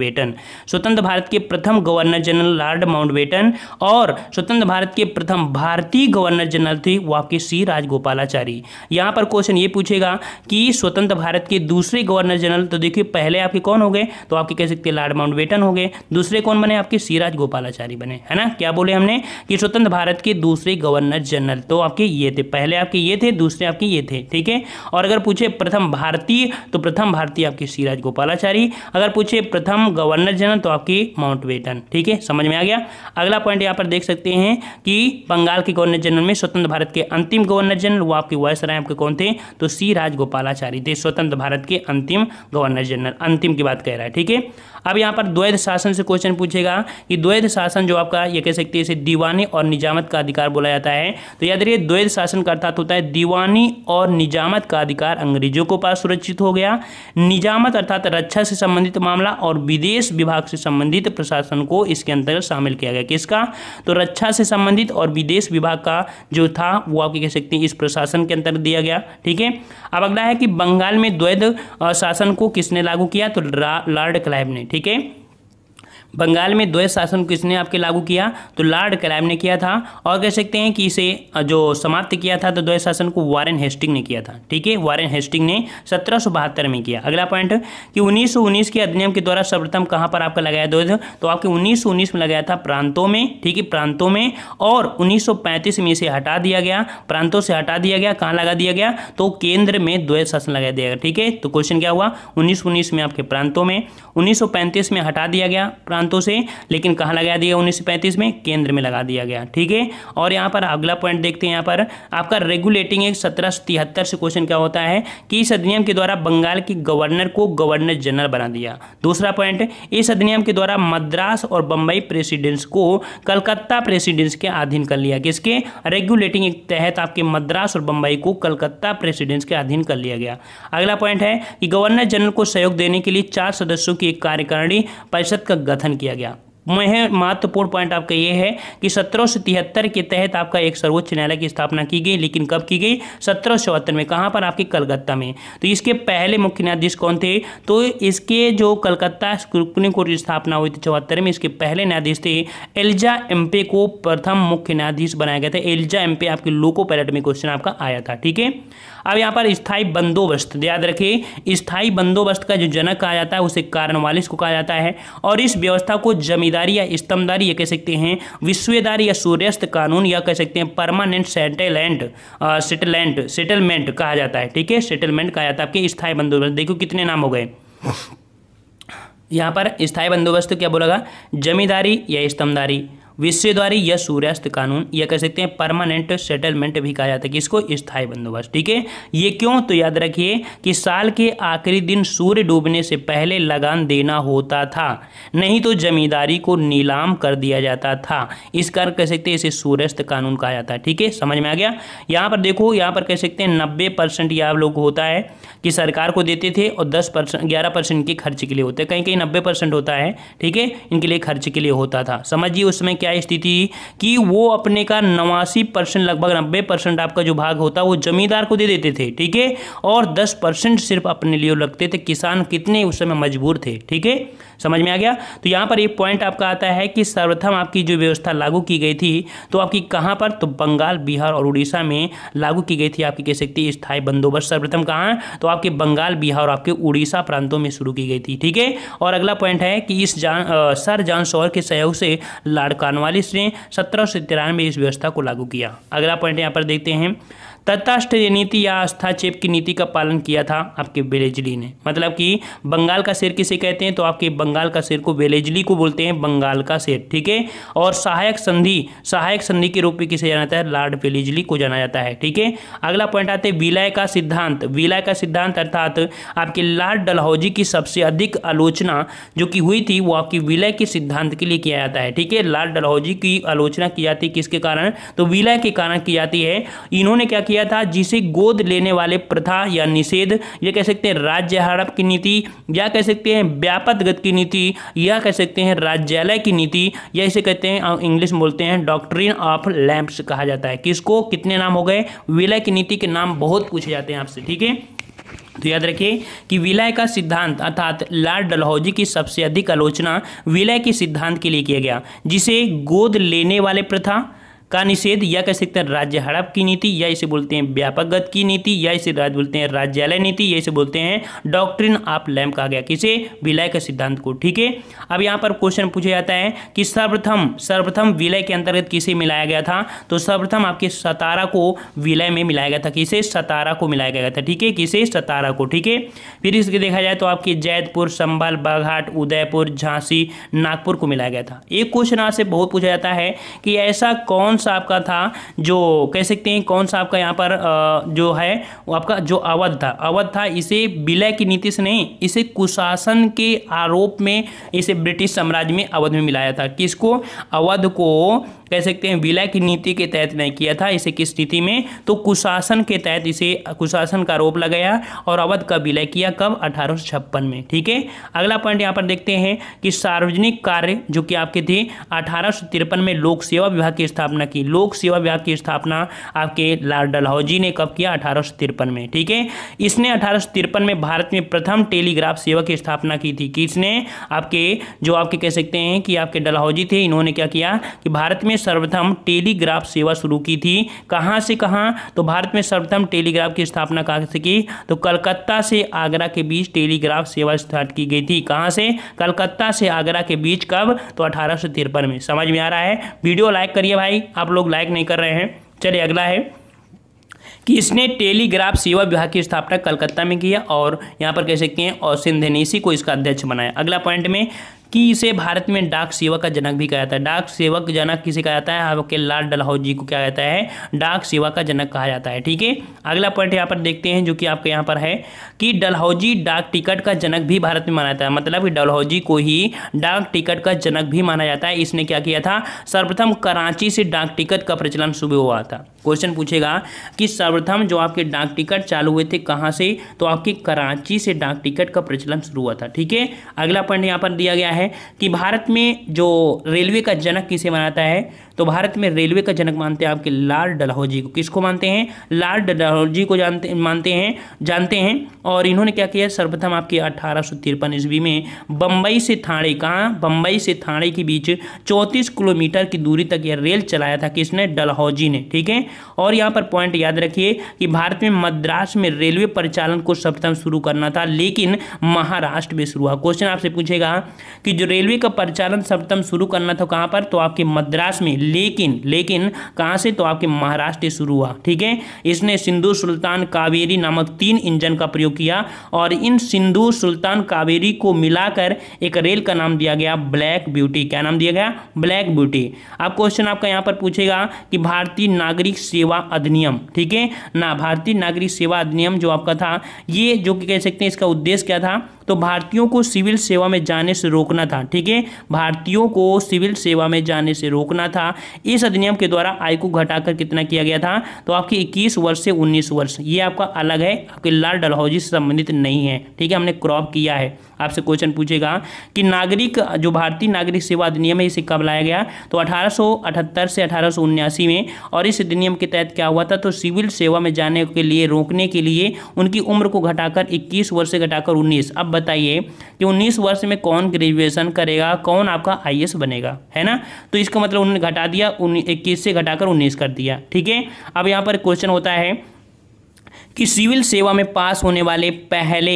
स्वतंत्र भारत के प्रथम गवर्नर जनरल लॉर्ड माउंट और स्वतंत्र भारत के प्रथम भारतीय गवर्नर जनरल थे वो आपके सी राजगोपालाचारी यहाँ पर क्वेश्चन ये पूछेगा कि स्वतंत्र भारत के दूसरे गवर्नर जनरल तो देखिए पहले आपके कौन हो गए तो आपके कह सकते हैं लॉर्ड माउंट हो गए दूसरे कौन बने आपके सी कविराज गोपालाचारी बने है ना क्या बोले हमने कि स्वतंत्र भारत के दूसरे गवर्नर जनरल तो आपके ये थे पहले आपके ये थे दूसरे आपके ये थे ठीक है और अगर पूछे प्रथम भारतीय तो प्रथम भारतीय आपके सिराज गोपालाचारी अगर पूछे प्रथम गवर्नर जनरल तो आपकी माउंटबेटन ठीक है समझ में आ गया अगला पॉइंट यहाँ पर देख सकते हैं कि बंगाल के गवर्नर जनरल में स्वतंत्र भारत के अंतिम गवर्नर जनरल वो आपके वॉयस राय आपके कौन थे तो सी राजगोपालाचारी थे स्वतंत्र भारत के अंतिम गवर्नर जनरल अंतिम की बात कह रहा है ठीक है अब यहाँ पर द्वैध शासन से क्वेश्चन पूछेगा कि कि द्वैध शासन जो आपका ये कह सकते हैं इसे दीवानी और निजामत का अधिकार बोला जाता है तो याद रखिए द्वैध शासन का अर्थात होता है दीवानी और निजामत का अधिकार अंग्रेजों को पास सुरक्षित हो गया निजामत अर्थात रक्षा से संबंधित मामला और विदेश विभाग से संबंधित प्रशासन को इसके अंतर्गत शामिल किया गया किसका तो रक्षा से संबंधित और विदेश विभाग का जो था वो आप कह सकते हैं इस प्रशासन के अंतर्गत दिया गया ठीक है अब अगला है कि बंगाल में द्वैध शासन को किसने लागू किया तो लॉर्ड क्लाइव ने ठीक है बंगाल में द्वैत शासन किसने आपके लागू किया तो लॉर्ड क्लाइव ने किया था और कह सकते हैं कि इसे जो समाप्त किया था तो द्वैत शासन को वारेन हेस्टिंग ने किया था ठीक है वारेन हेस्टिंग ने सत्रह में किया अगला पॉइंट कि 1919 के अधिनियम के द्वारा सर्वप्रथम कहाँ पर आपका लगाया द्वैध तो आपके 1919 में लगाया था प्रांतों में ठीक है प्रांतों में और उन्नीस में इसे हटा दिया गया प्रांतों से हटा दिया गया कहाँ लगा दिया गया तो केंद्र में द्वैत शासन लगाया दिया गया ठीक है तो क्वेश्चन क्या हुआ उन्नीस में आपके प्रांतों में उन्नीस में हटा दिया गया प्रांत सिद्धांतों से लेकिन कहाँ लगा दिया उन्नीस में केंद्र में लगा दिया गया ठीक है और यहाँ पर अगला पॉइंट देखते हैं यहाँ पर आपका रेगुलेटिंग एक सत्रह से क्वेश्चन क्या होता है कि इस अधिनियम के द्वारा बंगाल के गवर्नर को गवर्नर जनरल बना दिया दूसरा पॉइंट इस अधिनियम के द्वारा मद्रास और बम्बई प्रेसिडेंस को कलकत्ता प्रेसिडेंस के अधीन कर लिया किसके रेगुलेटिंग एक तहत आपके मद्रास और बम्बई को कलकत्ता प्रेसिडेंस के अधीन कर लिया गया अगला पॉइंट है कि गवर्नर जनरल को सहयोग देने के लिए चार सदस्यों की एक कार्यकारिणी परिषद का गठन मेंशन किया गया मह महत्वपूर्ण पॉइंट आपका यह है कि सत्रह के तहत आपका एक सर्वोच्च न्यायालय की स्थापना की गई लेकिन कब की गई सत्रह में कहाँ पर आपके कलकत्ता में तो इसके पहले मुख्य न्यायाधीश कौन थे तो इसके जो कलकत्ता सुप्रीम कोर्ट की स्थापना हुई थी चौहत्तर में इसके पहले न्यायाधीश थे एल्जा एम्पे को प्रथम मुख्य न्यायाधीश बनाया गया था एल्जा एम्पे आपके लोको पैलेट में क्वेश्चन आपका आया था ठीक है अब यहाँ पर स्थाई बंदोबस्त याद रखिए स्थाई बंदोबस्त का जो जनक कहा जाता है उसे कारणवालिस को कहा जाता है और इस व्यवस्था को जमींदारी या स्तंभदारी कह सकते हैं विश्वदारी या सूर्यस्त कानून या कह सकते हैं परमानेंट सेटेलैंड सेटलमेंट सेटलमेंट कहा जाता है ठीक है सेटलमेंट कहा जाता है आपके स्थायी बंदोबस्त देखो कितने नाम हो गए यहाँ पर स्थायी बंदोबस्त क्या बोलेगा जमींदारी या स्तंभदारी विश्व द्वारा या सूर्यास्त कानून या कह सकते हैं परमानेंट सेटलमेंट भी कहा जाता है कि इसको स्थायी बंदोबस्त ठीक है ये क्यों तो याद रखिए कि साल के आखिरी दिन सूर्य डूबने से पहले लगान देना होता था नहीं तो जमींदारी को नीलाम कर दिया जाता था इस कारण कह सकते हैं इसे सूर्यास्त कानून कहा जाता है ठीक है समझ में आ गया यहाँ पर देखो यहाँ पर कह सकते हैं नब्बे परसेंट यह लोग होता है कि सरकार को देते थे और दस परसेंट ग्यारह परसेंट इनके खर्च के लिए होते कहीं कहीं नब्बे परसेंट होता है ठीक है इनके लिए खर्च के लिए होता था समझिए उसमें क्या स्थिति कि वो अपने का नवासी परसेंट लगभग नब्बे परसेंट आपका जो भाग होता वो जमींदार को दे देते थे ठीक है और दस परसेंट सिर्फ अपने लिए लगते थे किसान कितने उस समय मजबूर थे ठीक है समझ में आ गया तो यहाँ पर एक पॉइंट आपका आता है कि सर्वप्रथम आपकी जो व्यवस्था लागू की गई थी तो आपकी कहाँ पर तो बंगाल बिहार और उड़ीसा में लागू की गई थी आपकी कह सकती है स्थायी बंदोबस्त सर्वप्रथम कहाँ तो आपके बंगाल बिहार और आपके उड़ीसा प्रांतों में शुरू की गई थी ठीक है और अगला पॉइंट है कि इस जान सर जान शोर के सहयोग से लाड कानवालिस ने सत्रह इस व्यवस्था को लागू किया अगला पॉइंट यहाँ पर देखते हैं तथाष्ट्रीय नीति या आस्था चेप की नीति का पालन किया था आपके बेलेजली ने मतलब कि बंगाल का शेर किसे कहते हैं तो आपके बंगाल का शेर को बेलेजली को बोलते हैं बंगाल का शेर ठीक है और सहायक संधि सहायक संधि के रूप में किसे जाना जाता है लॉर्ड बेलेजली को जाना जाता है ठीक है अगला पॉइंट आते हैं विलय का सिद्धांत विलय का सिद्धांत अर्थात आपके लॉर्ड डलहौजी की सबसे अधिक आलोचना जो कि हुई थी वो आपकी विलय के सिद्धांत के लिए किया जाता है ठीक है लॉर्ड डलहौजी की आलोचना की जाती है किसके कारण तो विलय के कारण की जाती है इन्होंने क्या किया किया था जिसे गोद लेने वाले प्रथा या निषेध या कह सकते हैं राज्य हड़प की नीति या कह सकते हैं व्यापक व्यापतगत की नीति या कह सकते हैं राज्यालय की नीति या इसे कहते हैं इंग्लिश बोलते हैं डॉक्ट्रिन ऑफ लैम्प्स कहा जाता है किसको कितने नाम हो गए विलय की नीति के नाम बहुत पूछे जाते हैं आपसे ठीक है तो याद रखिए कि विलय का सिद्धांत अर्थात लॉर्ड डलहौजी की सबसे अधिक आलोचना विलय के सिद्धांत के लिए किया गया जिसे गोद लेने वाले प्रथा का निषेध या कह सकते हैं राज्य हड़प की नीति या इसे बोलते हैं व्यापक गत की नीति या इसे राज बोलते हैं राज्यालय नीति या इसे बोलते हैं डॉक्ट्रिन ऑफ लैम्प कहा गया किसे विलय के सिद्धांत को ठीक है अब यहाँ पर क्वेश्चन पूछा जाता है कि सर्वप्रथम सर्वप्रथम विलय के अंतर्गत किसे मिलाया गया था तो सर्वप्रथम आपके सतारा को विलय में मिलाया गया था किसे सतारा को मिलाया गया था ठीक है किसे सतारा को ठीक है फिर इसके देखा जाए तो आपके जैतपुर संभल बाघाट उदयपुर झांसी नागपुर को मिलाया गया था एक क्वेश्चन आपसे बहुत पूछा जाता है कि ऐसा कौन सा आपका था जो कह सकते हैं कौन सा आपका यहाँ पर जो है वो आपका जो अवध था अवध था इसे विलय की नीति से नहीं इसे कुशासन के आरोप में इसे ब्रिटिश साम्राज्य में अवध में मिलाया था किसको अवध को कह सकते हैं विलय की नीति के तहत नहीं किया था इसे किस स्थिति में तो कुशासन के तहत इसे कुशासन का आरोप लगाया और अवध का विलय किया कब अठारह में ठीक है अगला पॉइंट यहाँ पर देखते हैं कि सार्वजनिक कार्य जो कि आपके थे अठारह में लोक सेवा विभाग की स्थापना की लोक सेवा विभाग की स्थापना आपके लाल डलहौजी ने कब किया अठारह में ठीक है इसने अठारह में भारत में प्रथम टेलीग्राफ सेवा की स्थापना की थी किसने आपके जो आपके कह सकते हैं कि आपके डलहौजी थे इन्होंने क्या किया कि भारत में सर्वप्रथम टेलीग्राफ सेवा शुरू की थी कहाँ से कहाँ तो भारत में सर्वप्रथम टेलीग्राफ की स्थापना कहाँ से की तो कलकत्ता से आगरा के बीच टेलीग्राफ सेवा स्टार्ट की गई थी कहाँ से कलकत्ता से आगरा के बीच कब तो अठारह में समझ में आ रहा है वीडियो लाइक करिए भाई आप लोग लाइक नहीं कर रहे हैं चलिए अगला है कि इसने टेलीग्राफ सेवा विभाग की स्थापना कलकत्ता में किया और यहाँ पर कह सकते हैं और सिंधनीसी को इसका अध्यक्ष बनाया अगला पॉइंट में कि इसे भारत में डाक सेवा का जनक भी कहा जाता है डाक सेवक जनक किसे कहा जाता है आपके लाल डलहौजी को क्या कहता है डाक सेवा का जनक कहा जाता है ठीक है अगला पॉइंट यहाँ पर देखते हैं जो कि आपके यहाँ पर है कि डलहौजी डाक टिकट का जनक भी भारत में माना जाता है मतलब डलहौजी को ही डाक टिकट का जनक भी माना जाता है इसने क्या किया था सर्वप्रथम कराची से डाक टिकट का प्रचलन शुरू हुआ था क्वेश्चन पूछेगा कि सर्वप्रथम जो आपके डाक टिकट चालू हुए थे कहाँ से तो आपके कराची से डाक टिकट का प्रचलन शुरू हुआ था ठीक है अगला पॉइंट यहाँ पर दिया गया है है कि भारत में जो रेलवे का जनक किसे मनाता है तो भारत में रेलवे का जनक मानते हैं आपके लाल डलहौजी को किसको मानते हैं लाल डलहौजी को जानते मानते हैं जानते हैं और इन्होंने क्या किया सर्वप्रथम आपके अठारह सौ तिरपन ईस्वी में बम्बई से थाणे कहाँ बम्बई से थाणे के बीच चौंतीस किलोमीटर की दूरी तक यह रेल चलाया था किसने डलहौजी ने ठीक है और यहाँ पर पॉइंट याद रखिए कि भारत में मद्रास में रेलवे परिचालन को सर्वप्रथम शुरू करना था लेकिन महाराष्ट्र में शुरू हुआ क्वेश्चन आपसे पूछेगा कि जो रेलवे का परिचालन सर्वप्रथम शुरू करना था कहाँ पर तो आपके मद्रास में लेकिन लेकिन कहाँ से तो आपके महाराष्ट्र से शुरू हुआ ठीक है इसने सिंधु सुल्तान कावेरी नामक तीन इंजन का प्रयोग किया और इन सिंधु सुल्तान कावेरी को मिलाकर एक रेल का नाम दिया गया ब्लैक ब्यूटी क्या नाम दिया गया ब्लैक ब्यूटी अब क्वेश्चन आपका यहाँ पर पूछेगा कि भारतीय नागरिक सेवा अधिनियम ठीक है ना भारतीय नागरिक सेवा अधिनियम जो आपका था ये जो कि कह सकते हैं इसका उद्देश्य क्या था तो भारतीयों को सिविल सेवा में जाने से रोकना था ठीक है भारतीयों को सिविल सेवा में जाने से रोकना था इस अधिनियम के द्वारा आय को घटाकर कितना किया गया था तो आपके इक्कीस वर्ष से उन्नीस वर्ष ये आपका अलग है आपके लाल डलहौजी से संबंधित नहीं है ठीक है हमने क्रॉप किया है आपसे क्वेश्चन पूछेगा कि नागरिक जो भारतीय नागरिक सेवा अधिनियम है इसे कब लाया गया तो अठारह से अठारह में और इस अधिनियम के तहत क्या हुआ था तो सिविल सेवा में जाने के लिए रोकने के लिए उनकी उम्र को घटाकर इक्कीस वर्ष से घटाकर उन्नीस अब बताइए कि उन्नीस वर्ष में कौन ग्रेजुएशन करेगा कौन आपका आई बनेगा है ना तो इसका मतलब उन्होंने घटा दिया इक्कीस से घटाकर उन्नीस कर दिया ठीक है अब यहाँ पर क्वेश्चन होता है कि सिविल सेवा में पास होने वाले पहले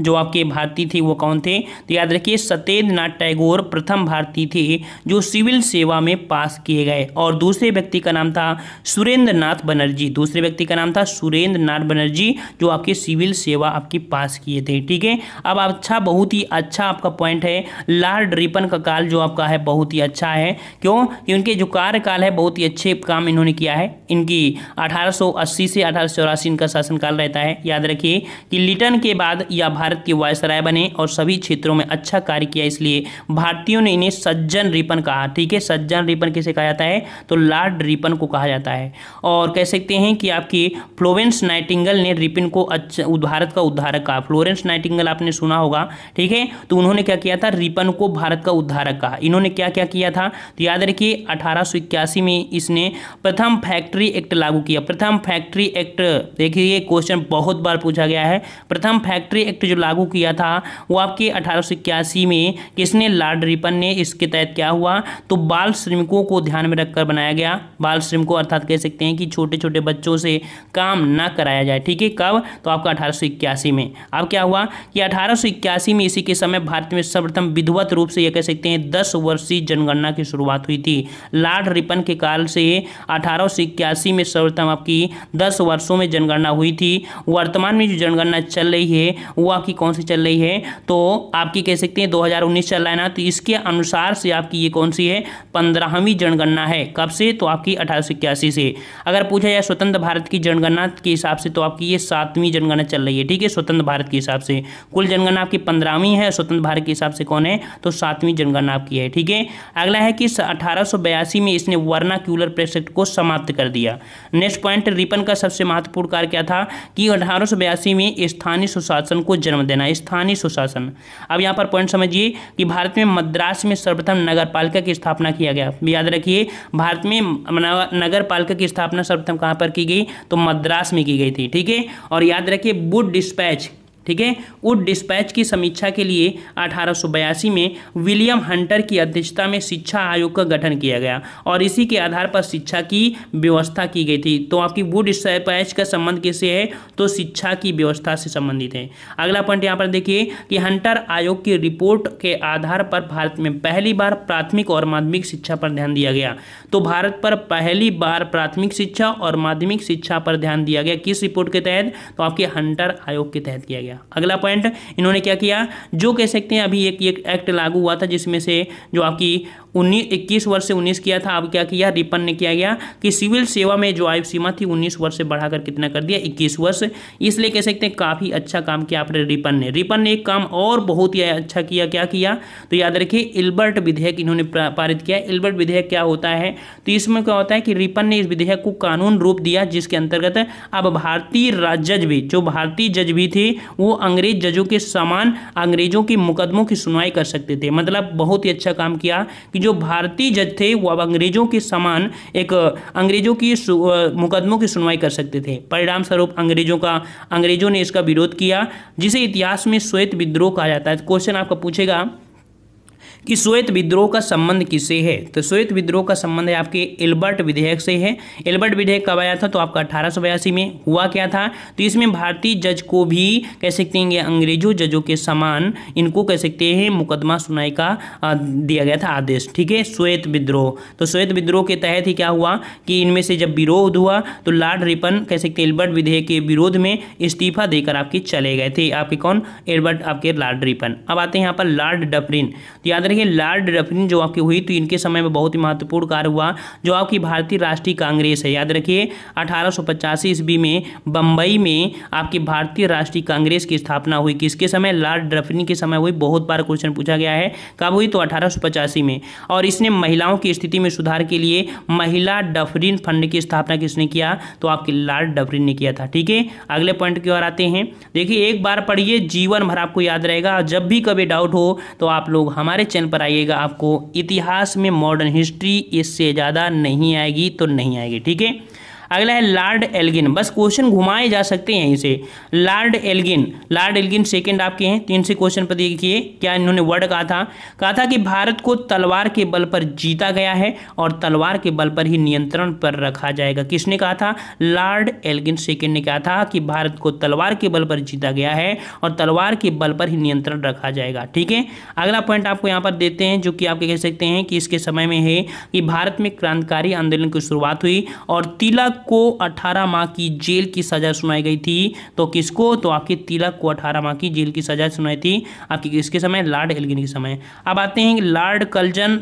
जो आपके भारतीय थे वो कौन थे तो याद रखिए सत्येंद्र नाथ टैगोर प्रथम भारतीय थे जो सिविल सेवा में पास किए गए और दूसरे व्यक्ति का नाम था सुरेंद्र नाथ बनर्जी दूसरे व्यक्ति का नाम था सुरेंद्र नाथ बनर्जी जो आपके सिविल सेवा आपकी पास किए थे ठीक है अब अच्छा बहुत ही अच्छा आपका पॉइंट है लार्ड रिपन का काल जो आपका है बहुत ही अच्छा है क्यों इनके जो कार्यकाल है बहुत ही अच्छे काम इन्होंने किया है इनकी अठारह से अठारह इनका शासनकाल रहता है याद रखिए कि लिटन के बाद या भारत के वायसराय बने और सभी क्षेत्रों में अच्छा कार्य किया इसलिए भारतीयों ने इन्हें सज्जन रिपन कहा ठीक है सज्जन रिपन किसे कहा जाता है तो लॉर्ड रिपन को कहा जाता है और कह सकते हैं कि आपकी फ्लोरेंस नाइटिंगल ने रिपिन को अच्छा भारत का उद्धारक कहा फ्लोरेंस नाइटिंगल आपने सुना होगा ठीक है तो उन्होंने क्या किया था रिपन को भारत का उद्धारक कहा इन्होंने क्या क्या किया था तो याद रखिए अठारह में इसने प्रथम फैक्ट्री एक्ट लागू किया प्रथम फैक्ट्री एक्ट देखिए क्वेश्चन बहुत बार पूछा गया है प्रथम फैक्ट्री एक्ट जो लागू किया था वो आपके अठारह में किसने लॉर्ड रिपन ने इसके तहत क्या हुआ तो बाल श्रमिकों को ध्यान में रखकर बनाया गया बाल श्रमिकों अर्थात कह सकते हैं कि छोटे छोटे बच्चों से काम ना कराया जाए ठीक है कब तो आपका अठारह में अब क्या हुआ कि अठारह में इसी के समय भारत में सर्वप्रथम विधिवत रूप से यह कह सकते हैं दस वर्षीय जनगणना की शुरुआत हुई थी लॉर्ड रिपन के काल से अठारह में सर्वप्रथम आपकी दस वर्षों में जनगणना हुई थी वर्तमान में जो जनगणना चल रही है वह आपकी कौन सी चल रही है तो आपकी कह सकते हैं 2019 चल रहा है ना तो इसके अनुसार से आपकी ये कौन सी है पंद्रहवीं जनगणना है कब से तो आपकी अठारह से अगर पूछा जाए स्वतंत्र भारत की जनगणना के हिसाब से तो आपकी ये सातवीं जनगणना चल रही है ठीक है स्वतंत्र भारत के हिसाब से कुल जनगणना आपकी पंद्रहवीं है स्वतंत्र भारत के हिसाब से कौन है तो सातवीं जनगणना आपकी है ठीक है अगला है कि अठारह में इसने वर्ना क्यूलर प्रेसेक्ट को समाप्त कर दिया नेक्स्ट पॉइंट रिपन का सबसे महत्वपूर्ण कार्य क्या था कि अठारह में स्थानीय सुशासन को जन्म देना स्थानीय सुशासन अब यहाँ पर पॉइंट समझिए कि भारत में मद्रास में सर्वप्रथम नगर पालिका की स्थापना किया गया याद रखिए भारत में नगर पालिका की स्थापना सर्वप्रथम कहाँ पर की गई तो मद्रास में की गई थी ठीक है और याद रखिए बुड डिस्पैच ठीक है उड डिस्पैच की समीक्षा के लिए अठारह में विलियम हंटर की अध्यक्षता में शिक्षा आयोग का गठन किया गया और इसी के आधार पर शिक्षा की व्यवस्था की गई थी तो आपकी वुड डिस्पैच का संबंध किससे है तो शिक्षा की व्यवस्था से संबंधित है अगला पॉइंट यहाँ पर देखिए कि हंटर आयोग की रिपोर्ट के आधार पर भारत में पहली बार प्राथमिक और माध्यमिक शिक्षा पर ध्यान दिया गया तो भारत पर पहली बार प्राथमिक शिक्षा और माध्यमिक शिक्षा पर ध्यान दिया गया किस रिपोर्ट के तहत तो आपके हंटर आयोग के तहत किया गया गया अगला पॉइंट इन्होंने क्या किया जो कह सकते हैं अभी एक, एक एक्ट लागू हुआ था जिसमें से जो आपकी उन्नीस इक्कीस वर्ष से उन्नीस किया था अब क्या किया रिपन ने किया गया कि सिविल सेवा में जो आयु सीमा थी उन्नीस वर्ष से बढ़ाकर कितना कर दिया इक्कीस वर्ष इसलिए कह सकते हैं काफ़ी अच्छा काम किया आपने रिपन ने रिपन ने एक काम और बहुत ही अच्छा किया क्या किया तो याद रखिए इल्बर्ट विधेयक इन्होंने पारित किया इल्बर्ट विधेयक क्या होता है तो इसमें क्या होता है कि रिपन ने इस विधेयक को कानून रूप दिया जिसके अंतर्गत अब भारतीय जज भी जो भारतीय जज भी थे वो अंग्रेज जजों के समान अंग्रेजों के मुकदमों की सुनवाई कर सकते थे मतलब बहुत ही अच्छा काम किया कि जो भारतीय जज थे वो अब अंग्रेजों के समान एक अंग्रेजों की मुकदमों की सुनवाई कर सकते थे परिणाम स्वरूप अंग्रेजों का अंग्रेजों ने इसका विरोध किया जिसे इतिहास में श्वेत विद्रोह कहा जाता है क्वेश्चन तो आपका पूछेगा कि श्वेत विद्रोह का संबंध किससे है तो श्वेत विद्रोह का संबंध है आपके एल्बर्ट विधेयक से है एल्बर्ट विधेयक कब आया था तो आपका अठारह में हुआ क्या था तो इसमें भारतीय जज को भी कह सकते हैं अंग्रेजों जजों के समान इनको कह सकते हैं मुकदमा सुनाई का दिया गया था आदेश ठीक है श्वेत विद्रोह तो श्वेत विद्रोह के तहत ही क्या हुआ कि इनमें से जब विरोध हुआ तो लार्ड रिपन कह सकते हैं एल्बर्ट विधेयक के विरोध में इस्तीफा देकर आपके चले गए थे आपके कौन एल्बर्ट आपके लार्ड रिपन अब आते हैं यहाँ पर लॉर्ड डफरिन तो याद करेंगे लॉर्ड रफिन जो आपकी हुई तो इनके समय में बहुत ही महत्वपूर्ण कार्य हुआ जो आपकी भारतीय राष्ट्रीय कांग्रेस है याद रखिए अठारह ईस्वी में बंबई में आपकी भारतीय राष्ट्रीय कांग्रेस की स्थापना हुई किसके समय लॉर्ड रफिन के समय हुई बहुत बार क्वेश्चन पूछा गया है कब हुई तो अठारह में और इसने महिलाओं की स्थिति में सुधार के लिए महिला डफरिन फंड की स्थापना किसने किया तो आपके लॉर्ड डफरिन ने किया था ठीक है अगले पॉइंट की ओर आते हैं देखिए एक बार पढ़िए जीवन भर आपको याद रहेगा जब भी कभी डाउट हो तो आप लोग हमारे चैनल सेक्शन पर आइएगा आपको इतिहास में मॉडर्न हिस्ट्री इससे ज़्यादा नहीं आएगी तो नहीं आएगी ठीक है अगला है लार्ड एल्गिन बस क्वेश्चन घुमाए जा सकते हैं इसे lord Elgin lord Elgin second आपके हैं तीन से क्वेश्चन पर देखिए क्या इन्होंने वर्ड कहा था कहा था कि भारत को तलवार के बल पर जीता गया है और तलवार के बल पर ही नियंत्रण पर रखा जाएगा किसने कहा था लॉर्ड एल्गिन सेकेंड ने कहा था कि भारत को तलवार के बल पर जीता गया है और तलवार के बल पर ही नियंत्रण रखा जाएगा ठीक है अगला पॉइंट आपको यहाँ पर देते हैं जो कि आप कह सकते हैं कि इसके समय में है कि भारत में क्रांतिकारी आंदोलन की शुरुआत हुई और तिलक तिलक को 18 माह की जेल की सज़ा सुनाई गई थी तो किसको तो आपके तिलक को 18 माह की जेल की सज़ा सुनाई थी आपकी किसके समय लॉर्ड एलगिन के समय अब आते हैं लॉर्ड कर्जन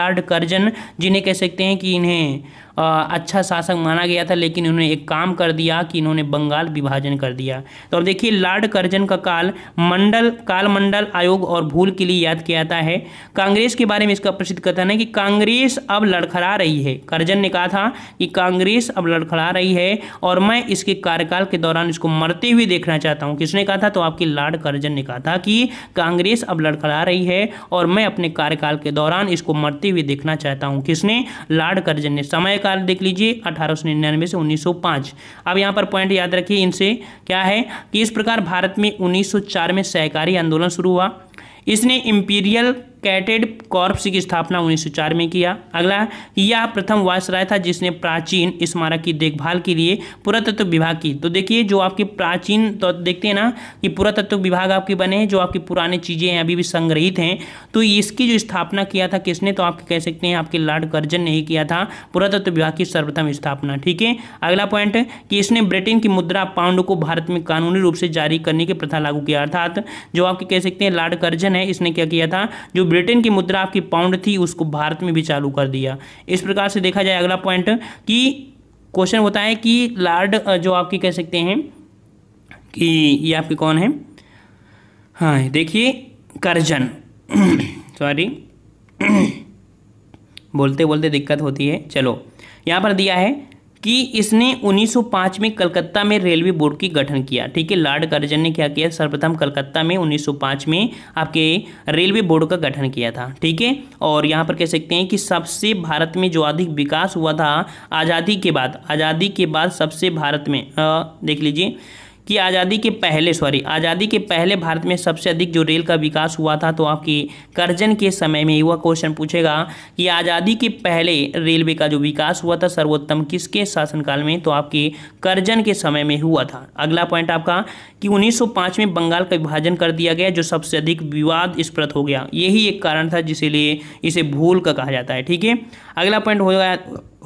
लॉर्ड कर्जन जिन्हें कह सकते हैं कि इन्हें अच्छा शासक माना गया था लेकिन उन्होंने एक काम कर दिया कि इन्होंने बंगाल विभाजन कर दिया तो अब देखिए लॉर्ड कर्जन का काल मंडल काल मंडल आयोग और भूल के लिए याद किया जाता है कांग्रेस के बारे में इसका प्रसिद्ध कथन है कि कांग्रेस अब लड़खड़ा रही है कर्जन ने कहा था कि कांग्रेस अब लड़खड़ा रही है और मैं इसके कार्यकाल के दौरान इसको मरते हुए देखना चाहता हूँ किसने कहा था तो आपकी लॉर्ड कर्जन ने कहा था कि कांग्रेस अब लड़खड़ा रही है और मैं अपने कार्यकाल के दौरान इसको मरते हुए देखना चाहता हूँ किसने लॉर्ड कर्जन ने समय काल देख लीजिए अठारह से 1905 अब यहाँ पर पॉइंट याद रखिए इनसे क्या है कि इस प्रकार भारत में 1904 में सहकारी आंदोलन शुरू हुआ इसने इंपीरियल कैटेड कॉर्प्स की स्थापना 1904 में किया अगला यह प्रथम वायसराय था जिसने प्राचीन स्मारक की देखभाल के लिए पुरातत्व विभाग की तो देखिए जो आपके प्राचीन तो देखते हैं ना कि पुरातत्व विभाग आपके बने हैं जो आपकी पुराने चीज़ें हैं अभी भी संग्रहित हैं तो इसकी जो स्थापना किया था किसने तो आप कह सकते हैं आपके लॉर्ड कर्जन ने ही किया था पुरातत्व विभाग की सर्वप्रथम स्थापना ठीक है अगला पॉइंट कि इसने ब्रिटेन की मुद्रा पाउंड को भारत में कानूनी रूप से जारी करने की प्रथा लागू किया अर्थात जो आप कह सकते हैं लॉर्ड कर्जन है इसने क्या किया था जो ब्रिटेन की मुद्रा आपकी पाउंड थी उसको भारत में भी चालू कर दिया इस प्रकार से देखा जाए अगला पॉइंट कि क्वेश्चन होता है कि लार्ड जो आपकी कह सकते हैं कि ये आपके कौन है हाँ देखिए करजन सॉरी बोलते बोलते दिक्कत होती है चलो यहाँ पर दिया है कि इसने 1905 में कलकत्ता में रेलवे बोर्ड की गठन किया ठीक है लॉर्ड कर्जन ने क्या किया सर्वप्रथम कलकत्ता में 1905 में आपके रेलवे बोर्ड का गठन किया था ठीक है और यहाँ पर कह सकते हैं कि सबसे भारत में जो अधिक विकास हुआ था आज़ादी के बाद आज़ादी के बाद सबसे भारत में आ, देख लीजिए कि आज़ादी के पहले सॉरी आज़ादी के पहले भारत में सबसे अधिक जो रेल का विकास हुआ था तो आपकी करजन के समय में युवा क्वेश्चन पूछेगा कि आज़ादी के पहले रेलवे का जो विकास हुआ था सर्वोत्तम किसके शासनकाल में तो आपके करजन के समय में हुआ था अगला पॉइंट आपका कि 1905 में बंगाल का विभाजन कर दिया गया जो सबसे अधिक विवाद स्प्रत हो गया यही एक कारण था जिसे लिए इसे भूल का कहा जाता है ठीक है अगला पॉइंट हो गया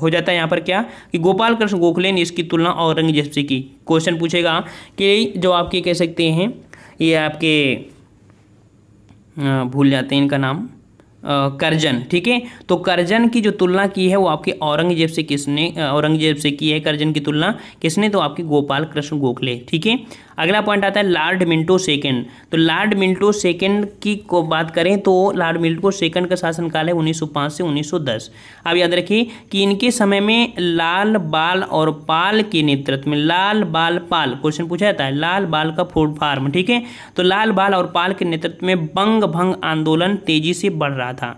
हो जाता है यहाँ पर क्या कि गोपाल कृष्ण गोखले ने इसकी तुलना औरंगजेब से की क्वेश्चन पूछेगा कि जो आपके कह सकते हैं ये आपके भूल जाते हैं इनका नाम करजन ठीक है तो करजन की जो तुलना की है वो आपके औरंगजेब से किसने औरंगजेब से की है करजन की तुलना किसने तो आपके गोपाल कृष्ण गोखले ठीक है अगला पॉइंट आता है लार्ड मिंटो सेकेंड तो लार्ड मिंटो सेकेंड की को बात करें तो लार्ड मिंटो सेकेंड का शासनकाल है 1905 से 1910 अब याद रखिए कि इनके समय में लाल बाल और पाल के नेतृत्व में लाल बाल पाल क्वेश्चन पूछा जाता है लाल बाल का फूड फार्म ठीक है तो लाल बाल और पाल के नेतृत्व में बंग भंग आंदोलन तेजी से बढ़ रहा था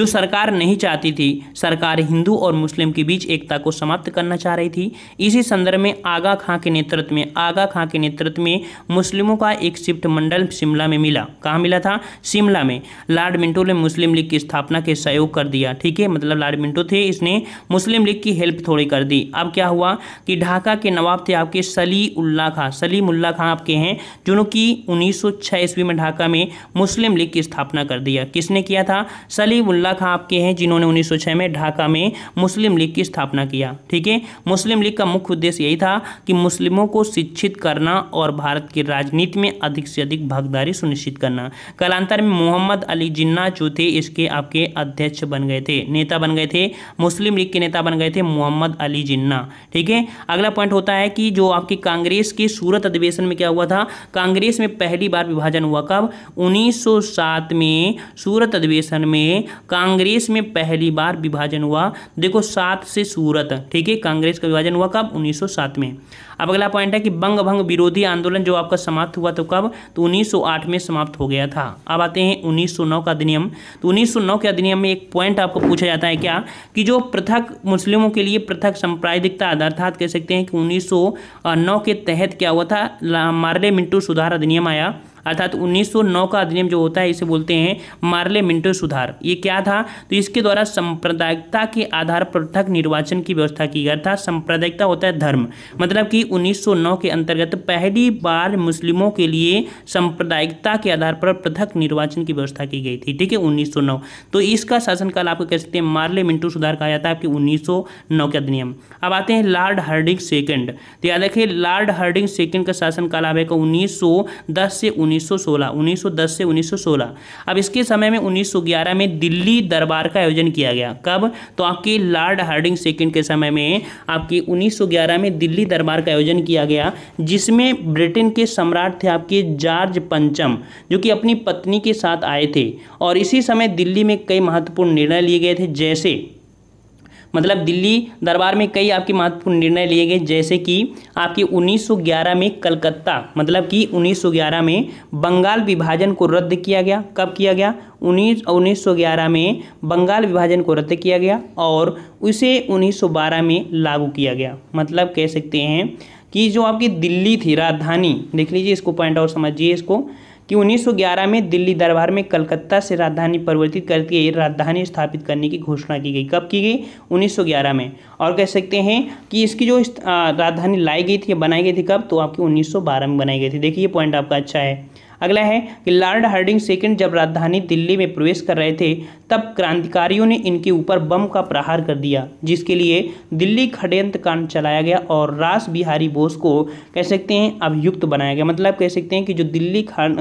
जो सरकार नहीं चाहती थी सरकार हिंदू और मुस्लिम के बीच एकता को समाप्त करना चाह रही थी इसी संदर्भ में आगा खां के नेतृत्व में आगा खां के नेतृत्व में में मुस्लिमों का एक शिफ्ट मंडल शिमला में मिला कहाँ मिला था शिमला में लॉर्ड मिंटो ने मुस्लिम लीग की स्थापना के सहयोग कर दिया ठीक है मतलब लॉर्ड मिंटो थे इसने मुस्लिम लीग की हेल्प थोड़ी कर दी अब क्या हुआ कि ढाका के नवाब थे आपके सली उल्ला खां सलीम उल्ला खां आपके हैं जिन्होंने की 1906 ईस्वी में ढाका में मुस्लिम लीग की स्थापना कर दिया किसने किया था सलीम उल्ला खां आपके हैं जिन्होंने उन्नीस में ढाका में मुस्लिम लीग की स्थापना किया ठीक है मुस्लिम लीग का मुख्य उद्देश्य यही था कि मुस्लिमों को शिक्षित करना और भारत की राजनीति में अधिक से अधिक भागीदारी सुनिश्चित करना कालांतर में मोहम्मद अली जिन्ना जो थे इसके आपके अध्यक्ष बन गए थे नेता बन गए थे मुस्लिम लीग के नेता बन गए थे मोहम्मद अली जिन्ना ठीक है अगला पॉइंट होता है कि जो आपके कांग्रेस के सूरत अधिवेशन में क्या हुआ था कांग्रेस में पहली बार विभाजन हुआ कब उन्नीस में सूरत अधिवेशन में कांग्रेस में पहली बार विभाजन हुआ देखो सात से सूरत ठीक है कांग्रेस का विभाजन हुआ कब उन्नीस में अब अगला पॉइंट है कि बंग भंग विरोधी आंदोलन जो आपका समाप्त हुआ तो कब तो 1908 में समाप्त हो गया था अब आते हैं 1909 का अधिनियम तो 1909 के अधिनियम में एक पॉइंट आपको पूछा जाता है क्या कि जो पृथक मुस्लिमों के लिए पृथक संप्रादिकता अर्थात कह सकते हैं कि उन्नीस के तहत क्या हुआ था मार्ले मिंटू सुधार अधिनियम आया अर्थात 1909 का अधिनियम जो होता है इसे बोलते हैं मिंटो सुधार ये क्या था तो इसके द्वारा सांप्रदायिकता के आधार पर पृथक निर्वाचन की व्यवस्था की गई अर्थात सांप्रदायिकता होता है धर्म मतलब कि 1909 के अंतर्गत पहली बार मुस्लिमों के लिए सांप्रदायिकता के आधार पर पृथक निर्वाचन की व्यवस्था की गई थी ठीक है उन्नीस तो इसका शासनकाल आपको कह सकते हैं मिंटो सुधार कहा जाता है आपके उन्नीस के अधिनियम अब आते हैं लॉर्ड हर्डिंग सेकेंड तो याद रखिए लॉर्ड हर्डिंग सेकेंड का शासनकाल आपका उन्नीस सौ से 1916 से 1916 अब इसके समय में 1911 में दिल्ली दरबार का आयोजन किया गया कब तो आपके लॉर्ड हार्डिंग सेकंड के समय में आपके 1911 में दिल्ली दरबार का आयोजन किया गया जिसमें ब्रिटेन के सम्राट थे आपके जॉर्ज पंचम जो कि अपनी पत्नी के साथ आए थे और इसी समय दिल्ली में कई महत्वपूर्ण निर्णय लिए गए थे जैसे मतलब दिल्ली दरबार में कई आपके महत्वपूर्ण निर्णय लिए गए जैसे कि आपकी 1911 में कलकत्ता मतलब कि 1911 में बंगाल विभाजन को रद्द किया गया कब किया गया उन्नीस उन्नीस में बंगाल विभाजन को रद्द किया गया और उसे 1912 में लागू किया गया मतलब कह सकते हैं कि जो आपकी दिल्ली थी राजधानी देख लीजिए इसको पॉइंट और समझिए इसको कि 1911 में दिल्ली दरबार में कलकत्ता से राजधानी परिवर्तित करके राजधानी स्थापित करने की घोषणा की गई कब की गई 1911 में और कह सकते हैं कि इसकी जो राजधानी लाई गई थी बनाई गई थी कब तो आपकी 1912 में बनाई गई थी देखिए ये पॉइंट आपका अच्छा है अगला है कि लॉर्ड हार्डिंग सेकेंड जब राजधानी दिल्ली में प्रवेश कर रहे थे तब क्रांतिकारियों ने इनके ऊपर बम का प्रहार कर दिया जिसके लिए दिल्ली खडयंत्र कांड चलाया गया और रास बिहारी बोस को कह सकते हैं अभियुक्त बनाया गया मतलब कह सकते हैं कि जो दिल्ली खान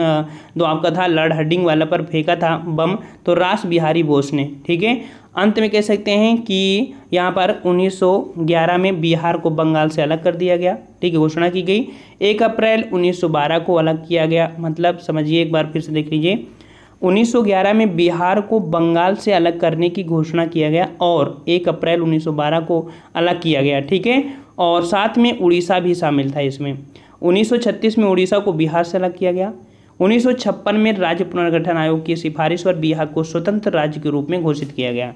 जो आपका था लॉर्ड हर्डिंग वाला पर फेंका था बम तो रास बिहारी बोस ने ठीक है अंत में कह सकते हैं कि यहाँ पर 1911 में बिहार को बंगाल से अलग कर दिया गया ठीक है घोषणा की गई एक अप्रैल 1912 को अलग किया गया मतलब समझिए एक बार फिर से देख लीजिए 1911 में बिहार को बंगाल से अलग करने की घोषणा किया गया और 1 अप्रैल 1912 को अलग किया गया ठीक है और साथ में उड़ीसा भी शामिल था इसमें 1936 में उड़ीसा को बिहार से अलग किया गया उन्नीस में राज्य पुनर्गठन आयोग की सिफारिश पर बिहार को स्वतंत्र राज्य के रूप में घोषित किया गया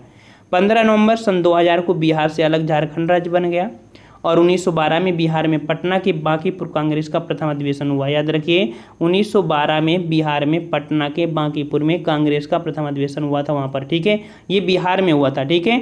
15 नवंबर सन 2000 को बिहार से अलग झारखंड राज्य बन गया और 1912 में बिहार में पटना के बांकीपुर कांग्रेस का प्रथम अधिवेशन हुआ याद रखिए 1912 में बिहार में पटना के बांकीपुर में कांग्रेस का प्रथम अधिवेशन हुआ था वहाँ पर ठीक है ये बिहार में हुआ था ठीक है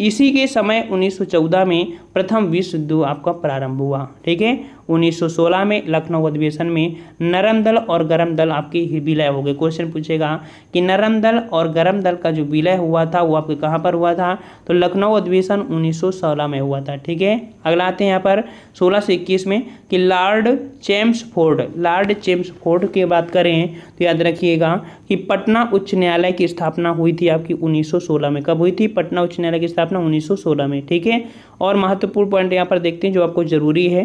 इसी के समय 1914 में प्रथम विश्व युद्ध आपका प्रारंभ हुआ ठीक है 1916 में लखनऊ अधिवेशन में नरम दल और गरम दल आपके विलय हो गए क्वेश्चन पूछेगा कि नरम दल और गर्म दल का जो विलय हुआ था वो आपके कहाँ पर हुआ था तो लखनऊ अधिवेशन 1916 में हुआ था ठीक है अगला आते हैं यहाँ पर 16 से 21 में कि lord Chelmsford lord Chelmsford की बात करें तो याद रखिएगा कि पटना उच्च न्यायालय की स्थापना हुई थी आपकी सोलह में कब हुई थी पटना उच्च न्यायालय की स्थापना सोलह में ठीक है और महत्वपूर्ण पॉइंट यहाँ पर देखते हैं जो आपको जरूरी है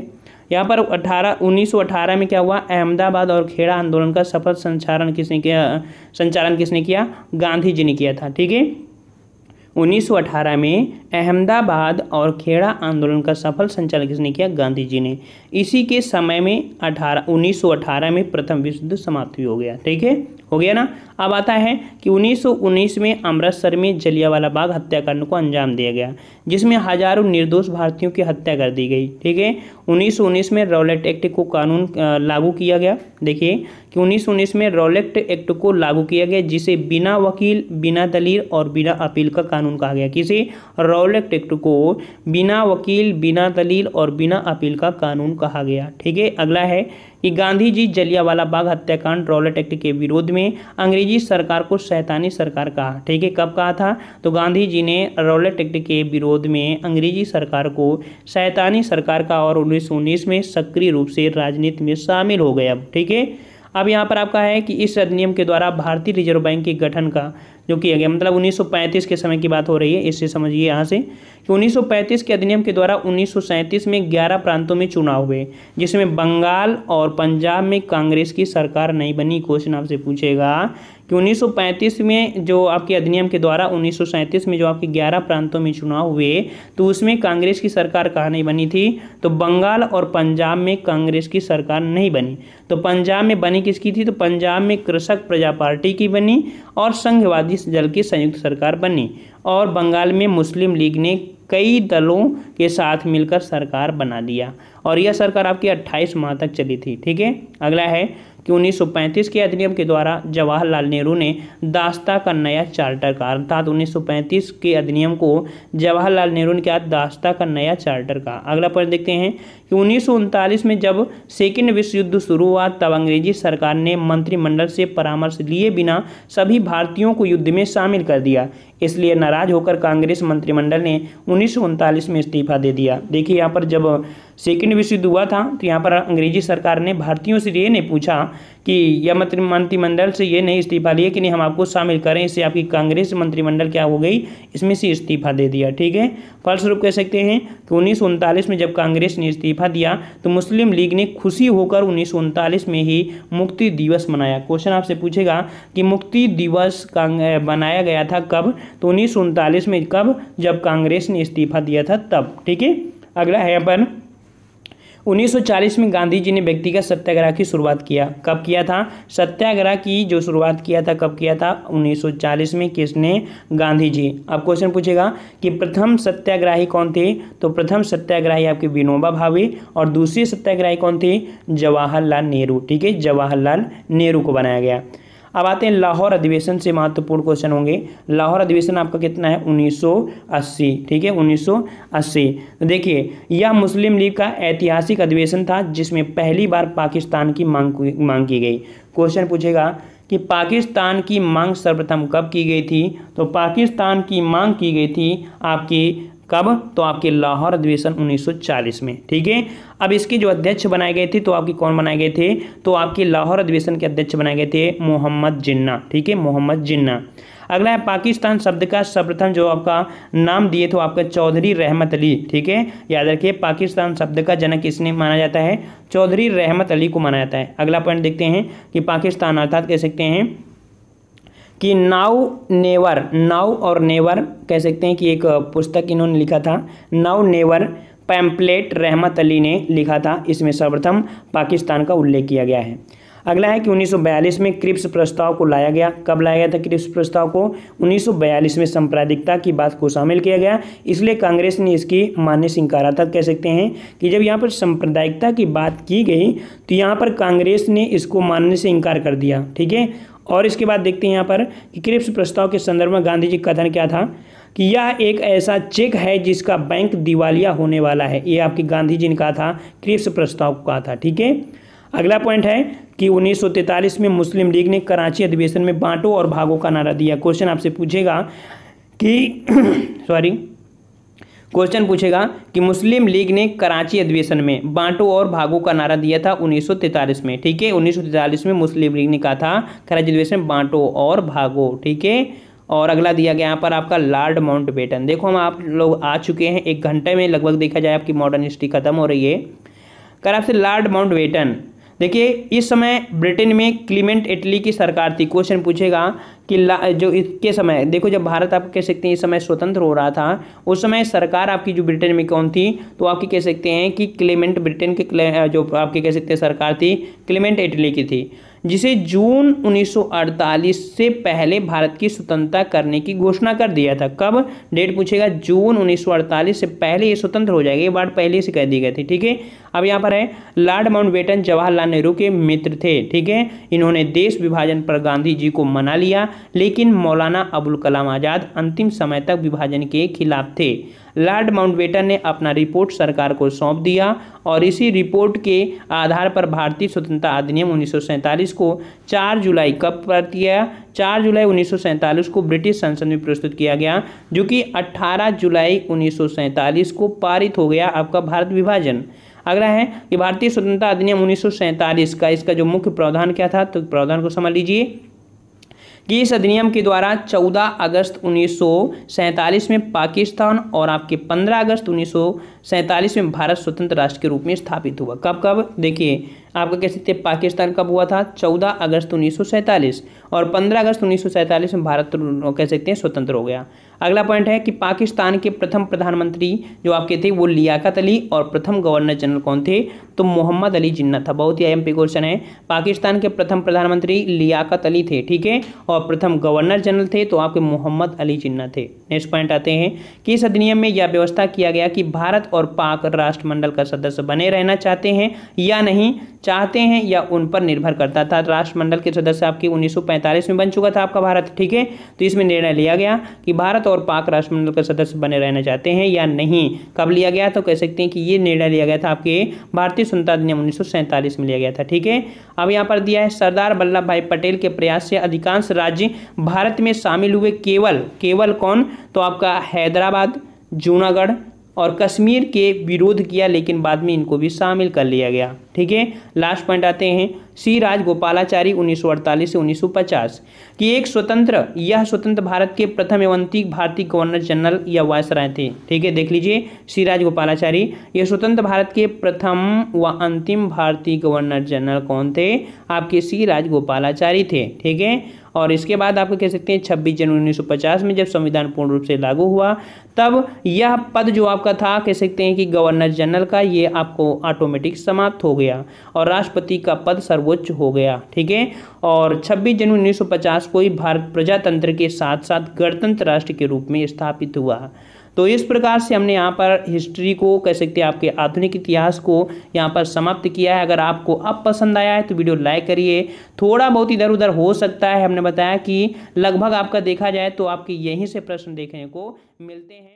यहाँ पर अठारह उन्नीस में क्या हुआ अहमदाबाद और खेड़ा आंदोलन का सफल संचालन किसने किया संचालन किसने किया गांधी जी ने किया था ठीक है 1918 में अहमदाबाद और खेड़ा आंदोलन का सफल संचालन किसने किया गांधी जी ने इसी के समय में 18 1918 में प्रथम विश्व युद्ध समाप्त हो गया ठीक है हो गया ना अब आता है कि 1919 में अमृतसर में जलियावाला बाग हत्याकांड को अंजाम दिया गया जिसमें हजारों निर्दोष भारतीयों की हत्या कर दी गई ठीक है 1919 में रॉलेट एक्ट को कानून लागू किया गया देखिए कि 1919 में रॉलेट एक्ट को लागू किया गया जिसे बिना वकील बिना दलील और बिना अपील का कानून कहा गया किसे रॉलेट एक्ट को बिना वकील बिना दलील और बिना अपील का कानून कहा गया ठीक है अगला है कि गांधी जी जलियावाला बाग हत्याकांड रॉलेट एक्ट के विरोध में अंग्रेजी सरकार को शैतानी सरकार कहा ठीक है कब कहा था तो गांधी जी ने रॉलेट एक्ट के विरोध में अंग्रेजी सरकार को शैतानी सरकार का और उन्नीस में सक्रिय रूप से राजनीति में शामिल हो गए अब ठीक है अब यहाँ पर आपका है कि इस अधिनियम के द्वारा भारतीय रिजर्व बैंक के गठन का जो किया गया मतलब 1935 के समय की बात हो रही है इससे समझिए यहाँ से कि 1935 के अधिनियम के द्वारा उन्नीस में 11 प्रांतों में चुनाव हुए जिसमें बंगाल और पंजाब में कांग्रेस की सरकार नहीं बनी क्वेश्चन आपसे पूछेगा कि 1935 में जो आपके अधिनियम के द्वारा 1937 में जो आपके 11 प्रांतों में चुनाव हुए तो उसमें कांग्रेस की सरकार कहाँ नहीं बनी थी तो बंगाल और पंजाब में कांग्रेस की सरकार नहीं बनी तो पंजाब में बनी किसकी थी तो पंजाब में कृषक प्रजा पार्टी की बनी और संघवादी इस दल की संयुक्त सरकार बनी और बंगाल में मुस्लिम लीग ने कई दलों के साथ मिलकर सरकार बना दिया और यह सरकार आपकी 28 माह तक चली थी ठीक है अगला है कि 1935 के अधिनियम के द्वारा जवाहरलाल नेहरू ने दास्ता का नया चार्टर कहा अर्थात 1935 के अधिनियम को जवाहरलाल नेहरू ने क्या दास्ता का नया चार्टर का अगला पॉइंट देखते हैं कि उन्नीस में जब सेकेंड विश्व युद्ध शुरू हुआ तब अंग्रेजी सरकार ने मंत्रिमंडल से परामर्श लिए बिना सभी भारतीयों को युद्ध में शामिल कर दिया इसलिए नाराज़ होकर कांग्रेस मंत्रिमंडल ने उन्नीस में इस्तीफा दे दिया देखिए यहाँ पर जब सेकेंड विश्व युद्ध हुआ था तो यहाँ पर अंग्रेजी सरकार ने भारतीयों से ये ने पूछा कि यह मंत्री मंत्रिमंडल से ये नहीं इस्तीफा लिया कि नहीं हम आपको शामिल करें इससे आपकी कांग्रेस मंत्रिमंडल क्या हो गई इसमें से इस्तीफा दे दिया ठीक है फलस्वरूप कह सकते हैं कि उन्नीस में जब कांग्रेस ने इस्तीफा दिया तो मुस्लिम लीग ने खुशी होकर उन्नीस में ही मुक्ति दिवस मनाया क्वेश्चन आपसे पूछेगा कि मुक्ति दिवस बनाया गया था कब तो उन्नीस में कब जब कांग्रेस ने इस्तीफा दिया था तब ठीक है अगला है यहाँ पर 1940 में गांधी जी ने व्यक्तिगत सत्याग्रह की शुरुआत किया कब किया था सत्याग्रह की जो शुरुआत किया था कब किया था 1940 में किसने गांधी जी अब क्वेश्चन पूछेगा कि प्रथम सत्याग्रही कौन थे तो प्रथम सत्याग्रही आपके विनोबा भावे और दूसरे सत्याग्रही कौन थे जवाहरलाल नेहरू ठीक है जवाहरलाल नेहरू को बनाया गया अब आते हैं लाहौर अधिवेशन से महत्वपूर्ण क्वेश्चन होंगे लाहौर अधिवेशन आपका कितना है 1980 ठीक है 1980 तो देखिए यह मुस्लिम लीग का ऐतिहासिक अधिवेशन था जिसमें पहली बार पाकिस्तान की मांग मांग की गई क्वेश्चन पूछेगा कि पाकिस्तान की मांग सर्वप्रथम कब की गई थी तो पाकिस्तान की मांग की गई थी आपकी कब तो आपके लाहौर अधिवेशन 1940 में ठीक है अब इसके जो अध्यक्ष बनाए गए थे तो आपके कौन बनाए गए थे तो आपके लाहौर अधिवेशन के अध्यक्ष बनाए गए थे मोहम्मद जिन्ना ठीक है मोहम्मद जिन्ना अगला है पाकिस्तान शब्द का सर्वप्रथम जो आपका नाम दिए थे आपका चौधरी रहमत अली ठीक है याद रखिए पाकिस्तान शब्द का जनक किसने माना जाता है चौधरी रहमत अली को माना जाता है अगला पॉइंट देखते हैं कि पाकिस्तान अर्थात कह सकते हैं कि नाउ नेवर नाउ और नेवर कह सकते हैं कि एक पुस्तक इन्होंने लिखा था नाउ नेवर पैम्पलेट रहमत अली ने लिखा था इसमें सर्वप्रथम पाकिस्तान का उल्लेख किया गया है अगला है कि 1942 में क्रिप्स प्रस्ताव को लाया गया कब लाया गया था क्रिप्स प्रस्ताव को 1942 में सांप्रदायिकता की बात को शामिल किया गया इसलिए कांग्रेस ने इसकी मान्य स्वीकारा था कह सकते हैं कि जब यहाँ पर सांप्रदायिकता की बात की गई तो यहाँ पर कांग्रेस ने इसको मानने से इनकार कर दिया ठीक है और इसके बाद देखते हैं यहाँ पर कि क्रिप्स प्रस्ताव के संदर्भ में गांधी जी का कथन क्या था कि यह एक ऐसा चेक है जिसका बैंक दिवालिया होने वाला है ये आपके गांधी जी ने कहा था क्रिप्स प्रस्ताव को कहा था ठीक है अगला पॉइंट है कि 1943 में मुस्लिम लीग ने कराची अधिवेशन में बांटो और भागों का नारा दिया क्वेश्चन आपसे पूछेगा कि सॉरी क्वेश्चन पूछेगा कि मुस्लिम लीग ने कराची अधिवेशन में बांटो और भागो का नारा दिया था उन्नीस में ठीक है उन्नीस में मुस्लिम लीग ने कहा था कराची अधिवेशन बांटो और भागो ठीक है और अगला दिया गया यहाँ पर आपका लॉर्ड माउंट बेटन देखो हम आप लोग आ चुके हैं एक घंटे में लगभग देखा जाए आपकी मॉडर्न हिस्ट्री खत्म हो रही है कर आपसे लॉर्ड माउंट बेटन देखिए इस समय ब्रिटेन में क्लीमेंट इटली की सरकार थी क्वेश्चन पूछेगा कि जो इसके समय देखो जब भारत आप कह सकते हैं इस समय स्वतंत्र हो रहा था उस समय सरकार आपकी जो ब्रिटेन में कौन थी तो आपकी कह सकते हैं कि क्लीमेंट ब्रिटेन के जो आपके कह सकते हैं सरकार थी क्लीमेंट इटली की थी जिसे जून 1948 से पहले भारत की स्वतंत्रता करने की घोषणा कर दिया था कब डेट पूछेगा जून 1948 से पहले ये स्वतंत्र हो जाएगा ये बात पहले से कह दी गई थी ठीक है अब यहाँ पर है लॉर्ड माउंटबेटन जवाहरलाल नेहरू के मित्र थे ठीक है इन्होंने देश विभाजन पर गांधी जी को मना लिया लेकिन मौलाना अबुल कलाम आज़ाद अंतिम समय तक विभाजन के खिलाफ थे लॉर्ड माउंटबेटन ने अपना रिपोर्ट सरकार को सौंप दिया और इसी रिपोर्ट के आधार पर भारतीय स्वतंत्रता अधिनियम उन्नीस को 4 जुलाई कब कर दिया 4 जुलाई उन्नीस को ब्रिटिश संसद में प्रस्तुत किया गया जो कि 18 जुलाई उन्नीस को पारित हो गया आपका भारत विभाजन अगला है कि भारतीय स्वतंत्रता अधिनियम उन्नीस का इसका जो मुख्य प्रावधान क्या था तो प्रावधान को समझ लीजिए कि इस अधिनियम के द्वारा 14 अगस्त उन्नीस में पाकिस्तान और आपके 15 अगस्त उन्नीस में भारत स्वतंत्र राष्ट्र के रूप में स्थापित हुआ कब कब देखिए आपका कह सकते हैं पाकिस्तान कब हुआ था चौदह अगस्त उन्नीस और पंद्रह अगस्त उन्नीस में भारत तो कह सकते हैं स्वतंत्र हो गया अगला पॉइंट है कि पाकिस्तान के प्रथम प्रधानमंत्री जो आपके थे वो लियाकत अली और प्रथम गवर्नर जनरल कौन थे तो मोहम्मद अली जिन्ना था बहुत ही अहम आई क्वेश्चन है पाकिस्तान के प्रथम प्रधानमंत्री लियाकत अली थे ठीक है और प्रथम गवर्नर जनरल थे तो आपके मोहम्मद अली जिन्ना थे नेक्स्ट पॉइंट आते हैं कि इस अधिनियम में यह व्यवस्था किया गया कि भारत और पाक राष्ट्रमंडल का सदस्य बने रहना चाहते हैं या नहीं चाहते हैं या उन पर निर्भर करता था राष्ट्रमंडल के सदस्य आपकी 1945 में बन चुका था आपका भारत ठीक है तो इसमें निर्णय लिया गया कि भारत और पाक राष्ट्रमंडल के सदस्य बने रहना चाहते हैं या नहीं कब लिया गया तो कह सकते हैं कि ये निर्णय लिया गया था आपके भारतीय स्वतंत्रता अधिनियम उन्नीस में लिया गया था ठीक है अब यहाँ पर दिया है सरदार वल्लभ भाई पटेल के प्रयास से अधिकांश राज्य भारत में शामिल हुए केवल केवल कौन तो आपका हैदराबाद जूनागढ़ और कश्मीर के विरोध किया लेकिन बाद में इनको भी शामिल कर लिया गया ठीक है लास्ट पॉइंट आते हैं सी राज गोपालाचारी उन्नीस से 1950 कि एक स्वतंत्र यह स्वतंत्र भारत के प्रथम एवं भारतीय गवर्नर जनरल या वायसराय थे ठीक है देख लीजिए सी राज गोपालाचारी यह स्वतंत्र भारत के प्रथम व अंतिम भारतीय गवर्नर जनरल कौन थे आपके सी राज गोपालाचारी थे ठीक है और इसके बाद आप कह सकते हैं छब्बीस जनवरी उन्नीस में जब संविधान पूर्ण रूप से लागू हुआ तब यह पद जो आपका था कह सकते हैं कि गवर्नर जनरल का ये आपको ऑटोमेटिक समाप्त हो गया और राष्ट्रपति का पद सर्वोच्च हो गया ठीक है और छब्बीस जनवरी 1950 को ही भारत प्रजातंत्र के साथ साथ गणतंत्र राष्ट्र के रूप में स्थापित हुआ तो इस प्रकार से हमने यहाँ पर हिस्ट्री को कह सकते हैं आपके आधुनिक इतिहास को यहाँ पर समाप्त किया है अगर आपको अब पसंद आया है तो वीडियो लाइक करिए थोड़ा बहुत इधर उधर हो सकता है हमने बताया कि लगभग आपका देखा जाए तो आपके यहीं से प्रश्न देखने को मिलते हैं